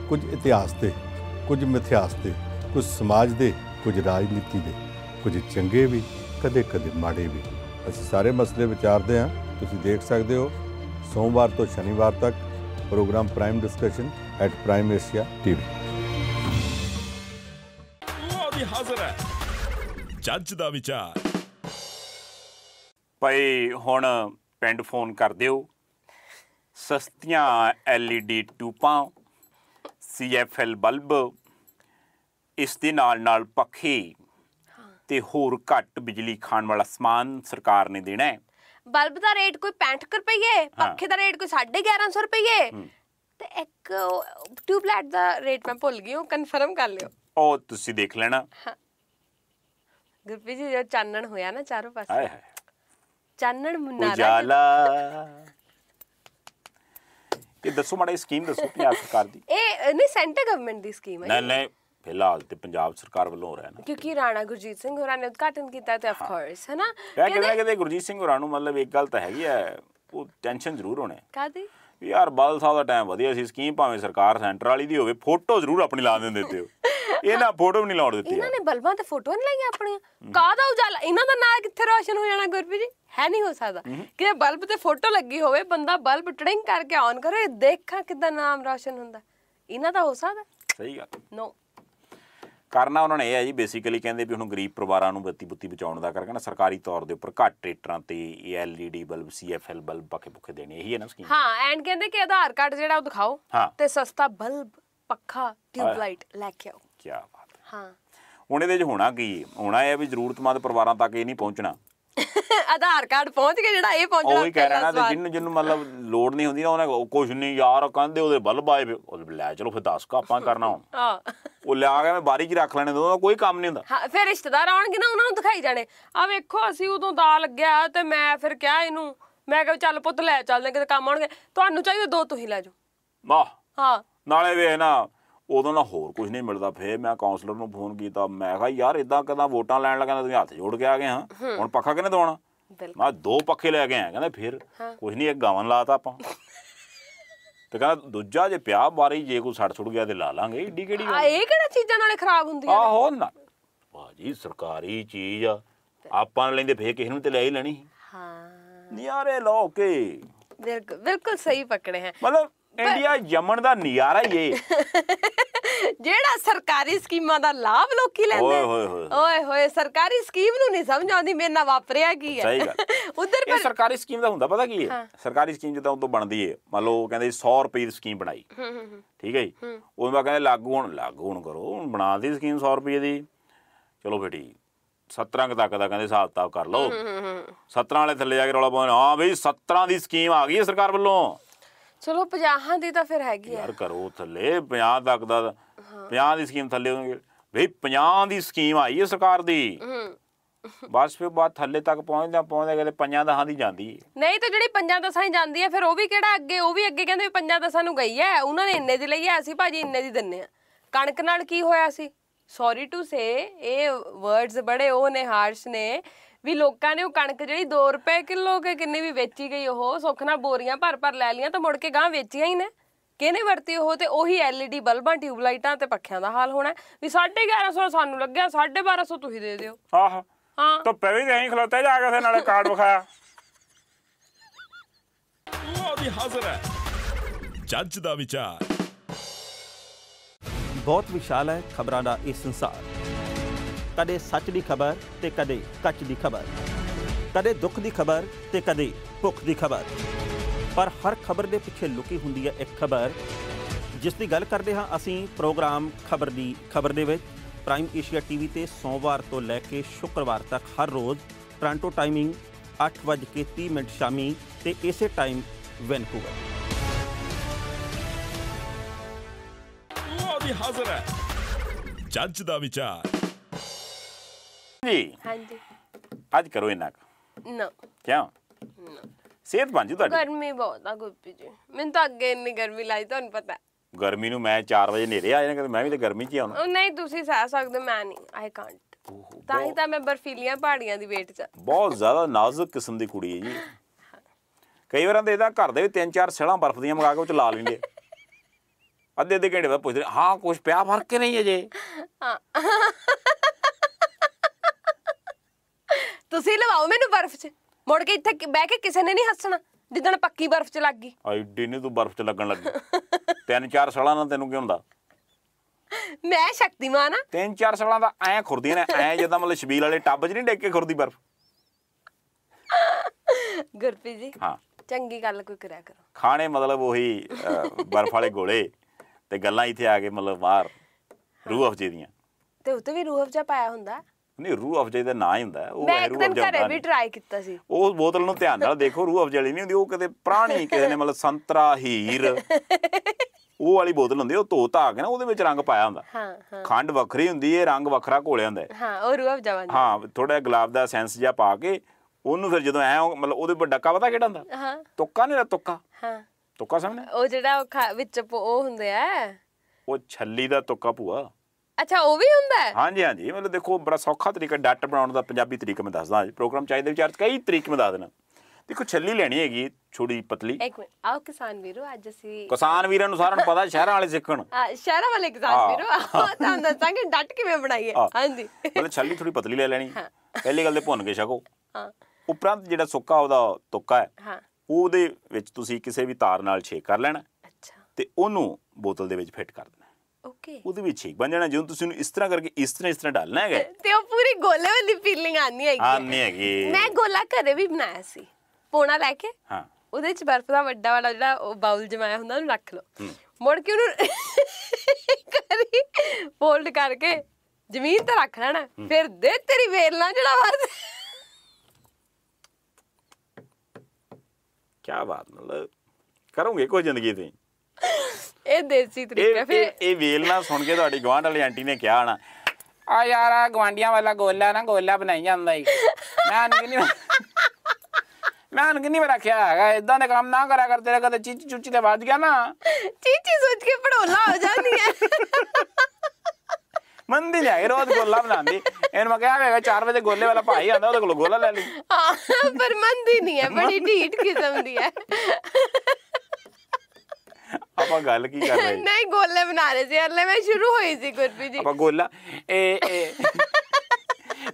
ਕੁਝ ਇਤਿਹਾਸ ਤੇ ਕੁਝ ਮਿਥਿਹਾਸ ਤੇ ਕੁਝ ਸਮਾਜ ਦੇ ਕੁਝ ਰਾਜਨੀਤੀ ਦੇ ਕੁਝ ਚੰਗੇ ਵੀ ਕਦੇ ਕਦੇ ਮਾੜੇ ਵੀ ਅਸੀਂ ਸਾਰੇ ਮਸਲੇ ਵਿਚਾਰਦੇ ਹਾਂ ਤੁਸੀਂ ਦੇਖ ਸਕਦੇ ਹੋ ਸੋਮਵਾਰ ਤੋਂ ਸ਼ਨੀਵਾਰ ਤੱਕ programme prime discussion at Prime Asia TV ਉਹ ਹਾਜ਼ਰ ਹੈ ਜੱਜ ਦਾ ਵਿਚਾਰ ਭਾਈ ਹੁਣ ਪਿੰਡ ਫੋਨ ਕਰ ਦਿਓ ਸਸਤੀਆਂ LED ਟੂਪਾਂ CFL ਬਲਬ ਇਸ ਦੇ ਨਾਲ ਨਾਲ ਪੱਖੇ ਤੇ ਹੋਰ ਘੱਟ ਬਿਜਲੀ ਖਾਣ ਵਾਲਾ ਸਮਾਨ ਸਰਕਾਰ ਨੇ ਦੇਣਾ ਹੈ ਬਲਬ ਦਾ ਰੇਟ ਕੋਈ 65 ਰੁਪਏ ਪੱਖੇ ਦਾ ਰੇਟ ਕੋਈ 1150 ਰੁਪਏ ਤੇ ਇੱਕ ਲਾਈਟ ਦਾ ਰੇਟ ਮੈਂ ਭੁੱਲ ਗਈ ਹਾਂ ਕਨਫਰਮ ਕਰ ਲਿਓ ਉਹ ਤੁਸੀਂ ਦੇਖ ਲੈਣਾ ਗੁਰਪ੍ਰੀਤ ਜੀ ਚਾਨਣ ਹੋਇਆ ਨਾ ਚਾਰੋਂ ਪਾਸੇ ਹਾਏ ਹਾਏ ਚਾਨਣ ਮੁੰਨਾ ਉਜਾਲਾ ਇਹ ਦੱਸੋ ਮਾੜਾ ਇਹ ਸਕੀਮ ਦੱਸੋ ਪੰਜਾਬ ਸਰਕਾਰ ਦੀ ਇਹ ਨਹੀਂ ਸੈਂਟਰ ਗਵਰਨਮੈਂਟ ਦੀ ਸਕੀਮ ਹੈ ਨਹੀਂ ਨਹੀਂ ਫਿਲਹਾਲ ਤੇ ਪੰਜਾਬ ਸਰਕਾਰ ਵੱਲੋਂ ਹੋ ਰਿਹਾ ਨਾ ਕਿਉਂਕਿ ਰਾਣਾ ਗੁਰਜੀਤ ਸਿੰਘ ਹੋਰਾਂ ਨੇ ਉਦਘਾਟਨ ਕੀਤਾ ਤੇ ਆਫ ਕੋਰਸ ਹੈ ਨਾ ਕਹਿੰਦੇ ਕਹਿੰਦੇ ਗੁਰਜੀਤ ਸਿੰਘ ਹੋਰਾਂ ਨੂੰ ਮਤਲਬ ਇੱਕ ਗੱਲ ਤਾਂ ਹੈਗੀ ਹੈ ਉਹ ਟੈਨਸ਼ਨ ਜ਼ਰੂਰ ਹੋਣੇ ਕਾਦੀ ਯਾਰ ਬਾਲ ਸਾਹਿਬ ਦਾ ਟਾਈਮ ਵਧੀਆ ਸੀ ਸਕੀਮ ਭਾਵੇਂ ਸਰਕਾਰ ਸੈਂਟਰ ਵਾਲੀ ਦੀ ਹੋਵੇ ਫੋਟੋ ਜ਼ਰੂਰ ਆਪਣੀ ਲਾ ਦਿੰਦੇ ਹੋ ਇਹਨਾਂ ਫੋਟੋ ਵੀ ਨਹੀਂ ਲਾਉਣ ਦਿੱਤੀ ਇਹਨਾਂ ਨੇ ਬਲਬਾਂ ਤੇ ਫੋਟੋ ਨਹੀਂ ਲਾਈਆਂ ਆਪਣੀਆਂ ਕਾਹਦਾ ਉਜਾਲਾ ਇਹਨਾਂ ਦਾ ਨਾਂ ਕਿੱਥੇ ਰੋਸ਼ਨ ਹੋ ਜਾਣਾ ਗੁਰਪ੍ਰੀਤ ਜੀ ਹੈ ਨਹੀਂ ਹੋ ਸਕਦਾ ਕਿ ਬਲਬ ਤੇ ਫੋਟੋ ਲੱਗੀ ਹੋਵੇ ਬੰਦਾ ਬਲਬ ਟੜਿੰਗ ਕਰਕੇ ਆਨ ਕਰੇ ਦੇਖਾਂ ਕਿਦਾਂ ਨਾਮ ਰੋਸ਼ਨ ਹੁੰਦਾ ਇਹਨਾਂ ਦਾ ਹੋ ਸਕਦਾ ਸਹੀ ਗੱਲ ਨੋ ਕਰਨਾ ਉਹਨਾਂ ਨੇ ਇਹ ਹੈ ਜੀ ਬੇਸਿਕਲੀ ਕਹਿੰਦੇ ਵੀ ਹੁਣ ਗਰੀਬ ਪਰਿਵਾਰਾਂ ਨੂੰ ਬੱਤੀ ਬੁੱਤੀ ਬਚਾਉਣ ਦਾ ਕਰਕੇ ਨਾ ਸਰਕਾਰੀ ਤੌਰ ਦੇ ਉੱਪਰ ਘੱਟ ਟ੍ਰੇਟਰਾਂ ਤੇ ਐਲਈਡੀ ਬਲਬ ਸੀਐਫਐਲ ਬਲਬ ਪੱਕੇ ਪੁੱਕੇ ਦੇਣੇ ਇਹੀ ਹੈ ਨਾ ਸਕੀਮ ਹਾਂ ਐਂਡ ਕਹਿੰਦੇ ਕਿ ਆਧਾਰ ਕਾਰਡ ਜਿਹੜਾ ਉਹ ਦਿਖਾਓ ਤੇ ਸਸਤਾ ਬਲਬ ਪੱਖਾ ਟਿਊਬ ਲਾਈਟ ਲੈ ਕੇ ਆਓ ਕੀ ਬਾਤ ਹੈ ਹਾਂ ਹੁਣ ਇਹਦੇ 'ਚ ਹੋਣਾ ਕੀ ਹੋਣਾ ਇਹ ਵੀ ਜ਼ਰੂਰਤਮੰਦ ਪਰਿਵਾਰਾਂ ਤੱਕ ਇਹ ਨਹੀਂ ਪਹੁੰਚਣਾ ਆਧਾਰ ਕਾਰਡ ਪਹੁੰਚ ਗਿਆ ਜਿਹੜਾ ਇਹ ਪਹੁੰਚਣਾ ਉਹ ਹੀ ਕਹਿ ਰਿਹਾ ਨਾ ਜਿੰਨ ਜਿੰਨ ਮਤਲਬ ਲੋਡ ਨਹੀਂ ਹੁੰਦੀ ਨਾ ਉਹਨੇ ਕੁਝ ਨਹੀਂ ਯਾਰ ਕਹਿੰਦੇ ਉਹਦੇ ਬਲਬ ਆਏ ਉਹ ਲੈ ਚਲੋ ਫਿਰ 10 ਕਾ ਆਪਾਂ ਕਰਨਾ ਹਾਂ ਉਹ ਲਿਆ ਕੇ ਮੈਂ ਬਾਰੀ 'ਚ ਰੱਖ ਲੈਣੇ ਦੋ ਕੋਈ ਕੰਮ ਨਹੀਂ ਹੁੰਦਾ ਹਾਂ ਫਿਰ ਰਿਸ਼ਤੇਦਾਰ ਆਉਣਗੇ ਨਾ ਉਹਨਾਂ ਨੂੰ ਦਿਖਾਈ ਜਾਣੇ ਆ ਵੇਖੋ ਅਸੀਂ ਉਦੋਂ ਦਾ ਲੱਗਿਆ ਤੇ ਮੈਂ ਫਿਰ ਕਿਹਾ ਇਹਨੂੰ ਮੈਂ ਕਿਹਾ ਚੱਲ ਪੁੱਤ ਲੈ ਚੱਲਦੇ ਕਿਤੇ ਕੰਮ ਆਉਣਗੇ ਤੁਹਾਨੂੰ ਚਾਹੀਦੇ ਦੋ ਤੁਸੀਂ ਲੈ ਜਾਓ ਵਾਹ ਹਾਂ ਨਾਲੇ ਵੇਖ ਨਾ ਉਦੋਂ ਨਾ ਹੋਰ ਕੁਝ ਨਹੀਂ ਮਿਲਦਾ ਫੇਰ ਮੈਂ ਕਾਉਂਸਲਰ ਨੂੰ ਫੋਨ ਕੀਤਾ ਮੈਂ ਕਿਹਾ ਯਾਰ ਇਦਾਂ ਕਦਾਂ ਵੋਟਾਂ ਲੈਣ ਲੱਗਾ ਤੁਸੀਂ ਹੱਥ ਜੋੜ ਕੇ ਆ ਗਏ ਹਾਂ ਹੁਣ ਪੱਖਾ ਕਿਨੇ ਦਵਾਉਣਾ ਮੈਂ ਦੋ ਪੱਖੇ ਲੈ ਕੇ ਆਇਆ ਕਹਿੰਦਾ ਫੇਰ ਕੁਝ ਨਹੀਂ ਇੱਕ ਗਾਵਨ ਲਾਤਾ ਆਪਾਂ ਤੇ ਕਹਿੰਦਾ ਦੂਜਾ ਜੇ ਪਿਆ ਬਾਰੀ ਜੇ ਕੋਈ ਸੜ ਸੁੜ ਗਿਆ ਤੇ ਲਾ ਲਾਂਗੇ ਏਡੀ ਕਿਹੜੀ ਆ ਇਹ ਕਿਹੜਾ ਚੀਜ਼ਾਂ ਨਾਲੇ ਖਰਾਬ ਹੁੰਦੀਆਂ ਆਹੋ ਨਾ ਭਾਜੀ ਸਰਕਾਰੀ ਚੀਜ਼ ਆ ਆਪਾਂ ਲੈਂਦੇ ਫੇਰ ਕਿਸੇ ਨੂੰ ਤੇ ਲੈ ਹੀ ਲੈਣੀ ਹਾਂ ਨਿਆਰੇ ਲੋਕੇ ਬਿਲਕੁਲ ਬਿਲਕੁਲ ਸਹੀ ਪਕੜੇ ਹੈ ਮਤਲਬ ਇੰਡੀਆ ਜੰਮਣ ਦਾ ਨਜ਼ਾਰਾ ਹੀ ਏ ਜਿਹੜਾ ਸਰਕਾਰੀ ਸਕੀਮਾਂ ਦਾ ਲਾਭ ਲੋਕੀ ਲੈਂਦੇ ਓਏ ਹੋਏ ਸਰਕਾਰੀ ਸਕੀਮ ਨੂੰ ਨਹੀਂ ਸਮਝ ਆਉਂਦੀ ਮੇਰੇ ਨਾਲ ਵਾਪਰਿਆ ਕੀ ਹੈ ਸਹੀ ਗੱਲ ਉਧਰ ਪਰ ਸਰਕਾਰੀ ਸਕੀਮ ਦਾ ਹੁੰਦਾ ਪਤਾ ਕੀ ਹੈ ਸਰਕਾਰੀ ਸਕੀਮ ਜਦੋਂ ਉਦੋਂ ਬਣਦੀ ਏ ਮੰਨ ਲਓ ਕਹਿੰਦੇ 100 ਰੁਪਏ ਦੀ ਸਕੀਮ ਬਣਾਈ ਹੂੰ ਹੂੰ ਠੀਕ ਹੈ ਜੀ ਉਹ ਮੈਂ ਕਹਿੰਦੇ ਲਾਗੂ ਹੁਣ ਲਾਗੂ ਹੁਣ ਕਰੋ ਹੁਣ ਬਣਾ ਦੀ ਸਕੀਮ 100 ਰੁਪਏ ਦੀ ਚਲੋ ਬੇਟੀ 17 ਕ ਤੱਕ ਦਾ ਕਹਿੰਦੇ ਹਿਸਾਬ ਤਾਬ ਕਰ ਲਓ 17 ਵਾਲੇ ਥੱਲੇ ਜਾ ਕੇ ਰੌਲਾ ਪਾਉਣ ਹਾਂ ਬਈ 17 ਦੀ ਸਕੀਮ ਆ ਗਈ ਹੈ ਸਰਕਾਰ ਵੱਲੋਂ ਚਲੋ 50 ਦੀ ਤਾਂ ਫਿਰ ਹੈਗੀ ਆ ਯਾਰ ਕਰੋ ਥੱਲੇ 50 ਤੱਕ ਦਾ 50 ਦੀ ਸਕੀਮ ਥੱਲੇ ਹੋਣਗੇ ਵੀ 50 ਦੀ ਸਕੀਮ ਆਈ ਹੈ ਸਰਕਾਰ ਦੀ ਬਸ ਫਿਰ ਬਾਅਦ ਥੱਲੇ ਤੱਕ ਪਹੁੰਚਦਾ ਪਹੁੰਚਦਾ ਕਹਿੰਦੇ ਪੰਜਾਂ ਦਸਾਂ ਦੀ ਜਾਂਦੀ ਹੈ ਨਹੀਂ ਤਾਂ ਜਿਹੜੀ ਪੰਜਾਂ ਦਸਾਂ ਹੀ ਜਾਂਦੀ ਹੈ ਫਿਰ ਉਹ ਵੀ ਕਿਹੜਾ ਅੱਗੇ ਉਹ ਵੀ ਅੱਗੇ ਕਹਿੰਦੇ ਪੰਜਾਂ ਦਸਾਂ ਨੂੰ ਗਈ ਹੈ ਉਹਨਾਂ ਨੇ ਇੰਨੇ ਦੀ ਲਈ ਹੈ ਅਸੀਂ ਭਾਜੀ ਇੰਨੇ ਦੀ ਦਿੰਨੇ ਆ ਕਣਕ ਨਾਲ ਕੀ ਹੋਇਆ ਸੀ ਸੌਰੀ ਟੂ ਸੇ ਇਹ ਵਰਡਸ ਬੜੇ ਉਹ ਨੇ ਹਾਰਸ਼ ਨੇ ਵੀ ਲੋਕਾਂ ਨੇ ਉਹ ਕਣਕ ਜਿਹੜੀ 2 ਰੁਪਏ ਕਿਲੋ ਕੇ ਕਿੰਨੇ ਵੀ ਵੇਚੀ ਗਈ ਉਹ ਸੁੱਖ ਨਾਲ ਬੋਰੀਆਂ ਭਰ ਭਰ ਲੈ ਲੀਆਂ ਤਾਂ ਮੁੜ ਕੇ ਗਾਂ ਵੇਚੀਆਂ ਹੀ ਨੇ ਕਿਹਨੇ ਵਰਤੀ ਉਹ ਤੇ ਉਹੀ ਐਲਈਡੀ ਬਲਬਾਂ ਟਿਊਬ ਲਾਈਟਾਂ ਤੇ ਪੱਖਿਆਂ ਦਾ ਹਾਲ ਹੋਣਾ ਵੀ 1150 ਸਾਨੂੰ ਲੱਗਿਆ 1250 ਤੁਸੀਂ ਦੇ ਦਿਓ ਆਹ ਹਾਂ ਤਾਂ ਪਹਿਲੇ ਤੇ ਐਂ ਖਲੋਤਾ ਜਾ ਕੇ ਨਾਲੇ ਕਾਰਡ ਵਿਖਾਇਆ ਉਹ ਵੀ ਹਾਜ਼ਰ ਹੈ ਜੱਜ ਦਾ ਵਿਚਾਰ ਬਹੁਤ ਵਿਸ਼ਾਲ ਹੈ ਖਬਰਾਂ ਦਾ ਇਹ ਸੰਸਾਰ ਕਦੇ ਸੱਚ ਦੀ ਖਬਰ ਤੇ ਕਦੇ ਕੱਚ ਦੀ ਖਬਰ ਕਦੇ ਦੁੱਖ ਦੀ ਖਬਰ ਤੇ ਕਦੇ ਭੁੱਖ ਦੀ ਖਬਰ ਪਰ ਹਰ ਖਬਰ ਦੇ ਪਿੱਛੇ ਲੁਕੀ ਹੁੰਦੀ ਹੈ ਇੱਕ ਖਬਰ ਜਿਸ ਦੀ ਗੱਲ ਕਰਦੇ ਹਾਂ ਅਸੀਂ ਪ੍ਰੋਗਰਾਮ ਖਬਰ ਦੀ ਖਬਰ ਦੇ ਵਿੱਚ ਪ੍ਰਾਈਮ ਏਸ਼ੀਆ ਟੀਵੀ ਤੇ ਸੋਮਵਾਰ ਤੋਂ ਲੈ ਕੇ ਸ਼ੁੱਕਰਵਾਰ ਤੱਕ ਹਰ ਰੋਜ਼ ਟ੍ਰਾਂਟੋ ਟਾਈਮਿੰਗ 8:30 ਮਿੰਟ ਸ਼ਾਮੀ ਤੇ ਇਸੇ ਟਾਈਮ ਵੈਨਕੂਵਰ ਵੀ ਹਾਜ਼ਰ ਹੈ ਜੱਜ ਦਾ ਵਿਚਾਰ ਜੀ ਹਾਂਜੀ ਅੱਜ ਕਰੋ ਇਹਨਾਂ ਕ ਨਾ ਕਿਉਂ ਸਿਹਤ ਬਣ ਜੂ ਤੁਹਾਡੀ ਗਰਮੀ ਬਹੁਤ ਆ ਗੁੱਪੀ ਜੀ ਮੈਨੂੰ ਤਾਂ ਅੱਗੇ ਇੰਨੀ ਗਰਮੀ ਲਾਈ ਤੁਹਾਨੂੰ ਪਤਾ ਗਰਮੀ ਨੂੰ ਮੈਂ 4 ਵਜੇ ਨੇਰੇ ਆ ਜਾਣਾ ਕਿ ਮੈਂ ਵੀ ਤਾਂ ਗਰਮੀ 'ਚ ਹੀ ਆਉਣਾ ਨਹੀਂ ਤੁਸੀਂ ਸਹਿ ਸਕਦੇ ਮੈਂ ਨਹੀਂ ਆਈ ਕਾਂਟ ਤਾਂ ਹੀ ਤਾਂ ਮੈਂ ਬਰਫੀਲੀਆਂ ਪਹਾੜੀਆਂ ਦੀ ਵੇਟ 'ਚ ਬਹੁਤ ਜ਼ਿਆਦਾ ਨਾਜ਼ੁਕ ਕਿਸਮ ਦੀ ਕੁੜੀ ਹੈ ਜੀ ਕਈ ਵਾਰਾਂ ਤੇ ਇਹਦਾ ਘਰ ਦੇ ਵੀ 3-4 ਸਿਲਾਂ ਬਰਫ ਦੀਆਂ ਮੰਗਾ ਕੇ ਉਹ ਚ ਲਾ ਲੈਂਦੇ ਅੱਧੇ ਅੱਧੇ ਘੰਟੇ ਬਾਅਦ ਪੁੱਛਦੇ ਹਾਂ ਕੁਝ ਪਿਆ ਫਰਕ ਕਿ ਨਹੀਂ ਅਜੇ ਤੁਸੀਂ ਲਵਾਓ ਮੈਨੂੰ ਬਰਫ਼ 'ਚ ਮੁੜ ਕੇ ਇੱਥੇ ਬਹਿ ਕੇ ਕਿਸੇ ਨੇ ਨਹੀਂ ਹੱਸਣਾ ਜਿੱਦਣ ਪੱਕੀ ਬਰਫ਼ 'ਚ ਲੱਗ ਗਈ ਐਡੀ ਨਹੀਂ ਤੂੰ ਬਰਫ਼ 'ਚ ਲੱਗਣ ਲੱਗੀ ਤਿੰਨ ਚਾਰ ਸਾਲਾਂ ਨਾਲ ਤੈਨੂੰ ਕੀ ਹੁੰਦਾ ਮੈਂ ਸ਼ਕਤੀਮਾਨ ਆ ਤਿੰਨ ਚਾਰ ਸਾਲਾਂ ਦਾ ਐ ਖੁਰਦੀਆਂ ਨੇ ਐ ਜਦਾਂ ਮਤਲਬ ਸ਼ਬੀਲ ਵਾਲੇ ਟੱਬ 'ਚ ਨਹੀਂ ਡੇਕ ਕੇ ਖੁਰਦੀ ਬਰਫ਼ ਗੁਰਪ੍ਰੀਤ ਜੀ ਹਾਂ ਚੰਗੀ ਗੱਲ ਕੋਈ ਕਰਿਆ ਕਰੋ ਖਾਣੇ ਮਤਲਬ ਉਹੀ ਬਰਫ਼ ਵਾਲੇ ਗੋਲੇ ਤੇ ਗੱਲਾਂ ਇੱਥੇ ਆ ਕੇ ਮਤਲਬ ਬਾਹਰ ਰੂਹ ਅਫਜੇ ਦੀਆਂ ਤੇ ਉੱਤੇ ਵੀ ਰੂਹ ਅਫਜਾ ਪਾਇਆ ਹੁੰਦਾ ਨਹੀਂ ਰੂਹ ਅਫਜੇ ਦਾ ਨਾਂ ਹੀ ਹੁੰਦਾ ਉਹ ਮੈਂ ਰੂਹ ਅਫਜਾ ਘਰੇ ਵੀ ਟਰਾਈ ਕੀਤਾ ਸੀ ਉਹ ਬੋਤਲ ਨੂੰ ਧਿਆਨ ਨਾਲ ਦੇਖੋ ਰੂਹ ਅਫਜੇ ਵਾਲੀ ਨਹੀਂ ਹੁੰਦੀ ਉਹ ਕਿਤੇ ਪ੍ਰਾਣੀ ਕਿਸੇ ਨੇ ਮਤਲਬ ਸੰਤਰਾ ਹੀਰ ਉਹ ਵਾਲੀ ਬੋਤਲ ਹੁੰਦੀ ਉਹ ਤੋਤਾ ਆ ਕੇ ਨਾ ਉਹਦੇ ਵਿੱਚ ਰੰਗ ਪਾਇਆ ਹੁੰਦਾ ਹਾਂ ਹਾਂ ਖੰਡ ਵੱਖਰੀ ਹੁੰਦੀ ਹੈ ਰੰਗ ਵੱਖਰਾ ਘੋਲਿਆ ਹੁੰਦਾ ਹਾਂ ਉਹ ਰੂਹ ਅਫਜਾ ਵਾਂਗ ਹਾਂ ਥੋੜਾ ਗੁਲਾਬ ਦਾ ਸੈਂਸ ਜਿਹਾ ਪਾ ਕੇ ਉਹਨੂੰ ਫਿਰ ਜਦੋਂ ਐ ਮਤਲਬ ਉਹਦੇ ਪਰ ਡੱਕਾ ਪਤਾ ਕਿਹੜਾ ਹੁੰਦਾ ਹਾਂ ਤੁੱਕਾ ਨਹੀਂ ਰ ਤੁੱਕਾ ਹਾਂ ਤੁੱਕਾ ਸਮਝਣਾ ਉਹ ਜਿਹੜਾ ਉਹ ਵਿੱਚ ਉਹ ਹੁੰਦੇ ਆ ਉਹ ਛੱਲੀ ਦਾ ਤੁੱਕਾ ਪੂਆ ਅੱਛਾ ਉਹ ਵੀ ਹੁੰਦਾ ਹਾਂਜੀ ਹਾਂਜੀ ਮਤਲਬ ਦੇਖੋ ਬੜਾ ਸੌਖਾ ਤਰੀਕਾ ਡੱਟ ਬਣਾਉਣ ਦਾ ਪੰਜਾਬੀ ਤਰੀਕਾ ਮੈਂ ਦੱਸਦਾ ਅੱਜ ਪ੍ਰੋਗਰਾਮ ਚਾਹੀਦੇ ਵਿਚਾਰ 'ਚ ਕਈ ਤਰੀਕੇ ਮੈਂ ਦੱਸ ਦੇਣਾ ਦੇਖੋ ਛੱਲੀ ਲੈਣੀ ਹੈਗੀ ਛੋੜੀ ਪਤਲੀ ਇੱਕ ਮਿੰਟ ਆਓ ਕਿਸਾਨ ਵੀਰੋ ਅੱਜ ਅਸੀਂ ਕਿਸਾਨ ਵੀਰਾਂ ਨੂੰ ਸਾਰਿਆਂ ਨੂੰ ਪਤਾ ਸ਼ਹਿਰਾਂ ਵਾਲੇ ਸਿੱਖਣ ਹਾਂ ਸ਼ਹਿਰਾਂ ਵਾਲੇ ਕਿਸਾਨ ਹਾਂ। ਵੀਰੋ ਆਓ ਤੁਹਾਨੂੰ ਦੱਸਾਂਗੇ ਡੱਟ ਕਿਵੇਂ ਬਣਾਈਏ ਹਾਂਜੀ ਮਤਲਬ ਛੱਲੀ ਥੋੜੀ ਪਤਲੀ ਲੈ ਲੈਣੀ ਪਹਿਲੀ ਗੱਲ ਤੇ ਭੁੰਨ ਕੇ ਛਕੋ ਹਾਂ ਉਪਰੰਤ ਜਿਹੜਾ ਸੁੱਕਾ ਉਹਦਾ ਤੁੱਕਾ ਹੈ ਹਾਂ ਉਹਦੇ ਵਿੱਚ ਤੁਸੀਂ ਕਿਸੇ ਵੀ ਤਾਰ ਨਾਲ ਛੇਕ ਕਰ ਲੈਣਾ ਅੱਛਾ ਤੇ ਉਹਨੂੰ ਬੋਤਲ ਦੇ ਵਿੱਚ ਫਿੱਟ ਕਰ ਦੇਣਾ ਓਕੇ ਉਹਦੇ ਵਿੱਚ ਛੇਕ ਬਣ ਜਾਣਾ ਜਦੋਂ ਤੁਸੀਂ ਉਹਨੂੰ ਇਸ ਤਰ੍ਹਾਂ ਕਰਕੇ ਇਸ ਤਰ੍ਹਾਂ ਇਸ ਤਰ੍ਹਾਂ ਡਾਲਣਾ ਹੈਗਾ ਤੇ ਉਹ ਪੂਰੀ ਗੋਲੇ ਵਾਲੀ ਫੀਲਿੰਗ ਆਨੀ ਹੈਗੀ ਆਣੀ ਹੈਗੀ ਮੈਂ ਗੋਲਾ ਘਰੇ ਵੀ ਬਣਾਇਆ ਸੀ ਪੋਣਾ ਲੈ ਕੇ ਹਾਂ ਉਹਦੇ ਚ ਬਰਫ਼ ਦਾ ਵੱਡਾ ਵਾਲਾ ਜਿਹੜਾ ਉਹ ਬਾਉਲ ਜਮਾਇਆ ਹੁੰਦਾ ਉਹਨੂੰ ਰੱਖ ਲਓ ਮੁੜ ਕੇ ਉਹਨੂੰ ਕਰੀ ਫੋਲਡ ਕਰਕੇ ਜ਼ਮੀਨ ਤੇ ਰੱਖ ਲੈਣਾ ਫਿਰ ਦੇ ਤੇਰੀ ਵੇਲ ਨਾਲ ਜਿਹੜਾ ਵਰਤ ਕੀ ਬਾਤ ਮਤਲਬ ਕਰੋਗੇ ਕੋਈ ਜ਼ਿੰਦਗੀ ਤੇ ਇਹ ਦੇਸੀ ਤਰੀਕਾ ਫਿਰ ਇਹ ਵੇਲ ਨਾਲ ਸੁਣ ਕੇ ਤੁਹਾਡੀ ਗਵਾਂਢ ਵਾਲੀ ਆਂਟੀ ਨੇ ਕਿਹਾ ਹਣਾ ਆ ਯਾਰ ਆ ਗਵਾਂਡੀਆਂ ਵਾਲਾ ਗੋਲਾ ਨਾ ਗੋਲਾ ਬਣਾਈ ਜਾਂਦਾ ਹੀ ਮੈਂ ਨਹੀਂ ਮੈਂ ਨਹੀਂ ਨਹੀਂ ਵਾਰ ਹੈਗਾ ਇਦਾਂ ਦੇ ਕੰਮ ਨਾ ਕਰਿਆ ਕਰ ਤੇਰੇ ਕਦੇ ਚੀਚੀ ਚੁੱਚੀ ਤੇ ਵੱਜ ਗਿਆ ਨਾ ਚੀਚੀ ਸੋਚ ਕੇ ਪੜੋਲਾ ਹੋ ਜਾਂਦੀ ਹੈ ਮੰਦੀ ਲਿਆਏ ਰੋਜ਼ ਗੋਲਾ ਬਣਾਉਂਦੀ ਇਹਨੂੰ ਮੈਂ ਕਿਹਾ ਹੋਵੇਗਾ 4 ਵਜੇ ਗੋਲੇ ਵਾਲਾ ਭਾਈ ਆਉਂਦਾ ਉਹਦੇ ਕੋਲ ਗੋਲਾ ਲੈ ਲਈ ਪਰ ਮੰਦੀ ਨਹੀਂ ਹੈ ਬੜੀ ਢੀਠ ਕਿਸਮ ਦੀ ਹੈ ਆਪਾਂ ਗੱਲ ਕੀ ਕਰ ਰਹੇ ਨਹੀਂ ਗੋਲੇ ਬਣਾ ਰਹੇ ਸੀ ਅੱਲੇ ਮੈਂ ਸ਼ੁਰੂ ਹੋਈ ਸੀ ਗੁਰਪੀ ਜੀ ਆਪਾਂ ਗੋਲਾ ਇਹ ਇਹ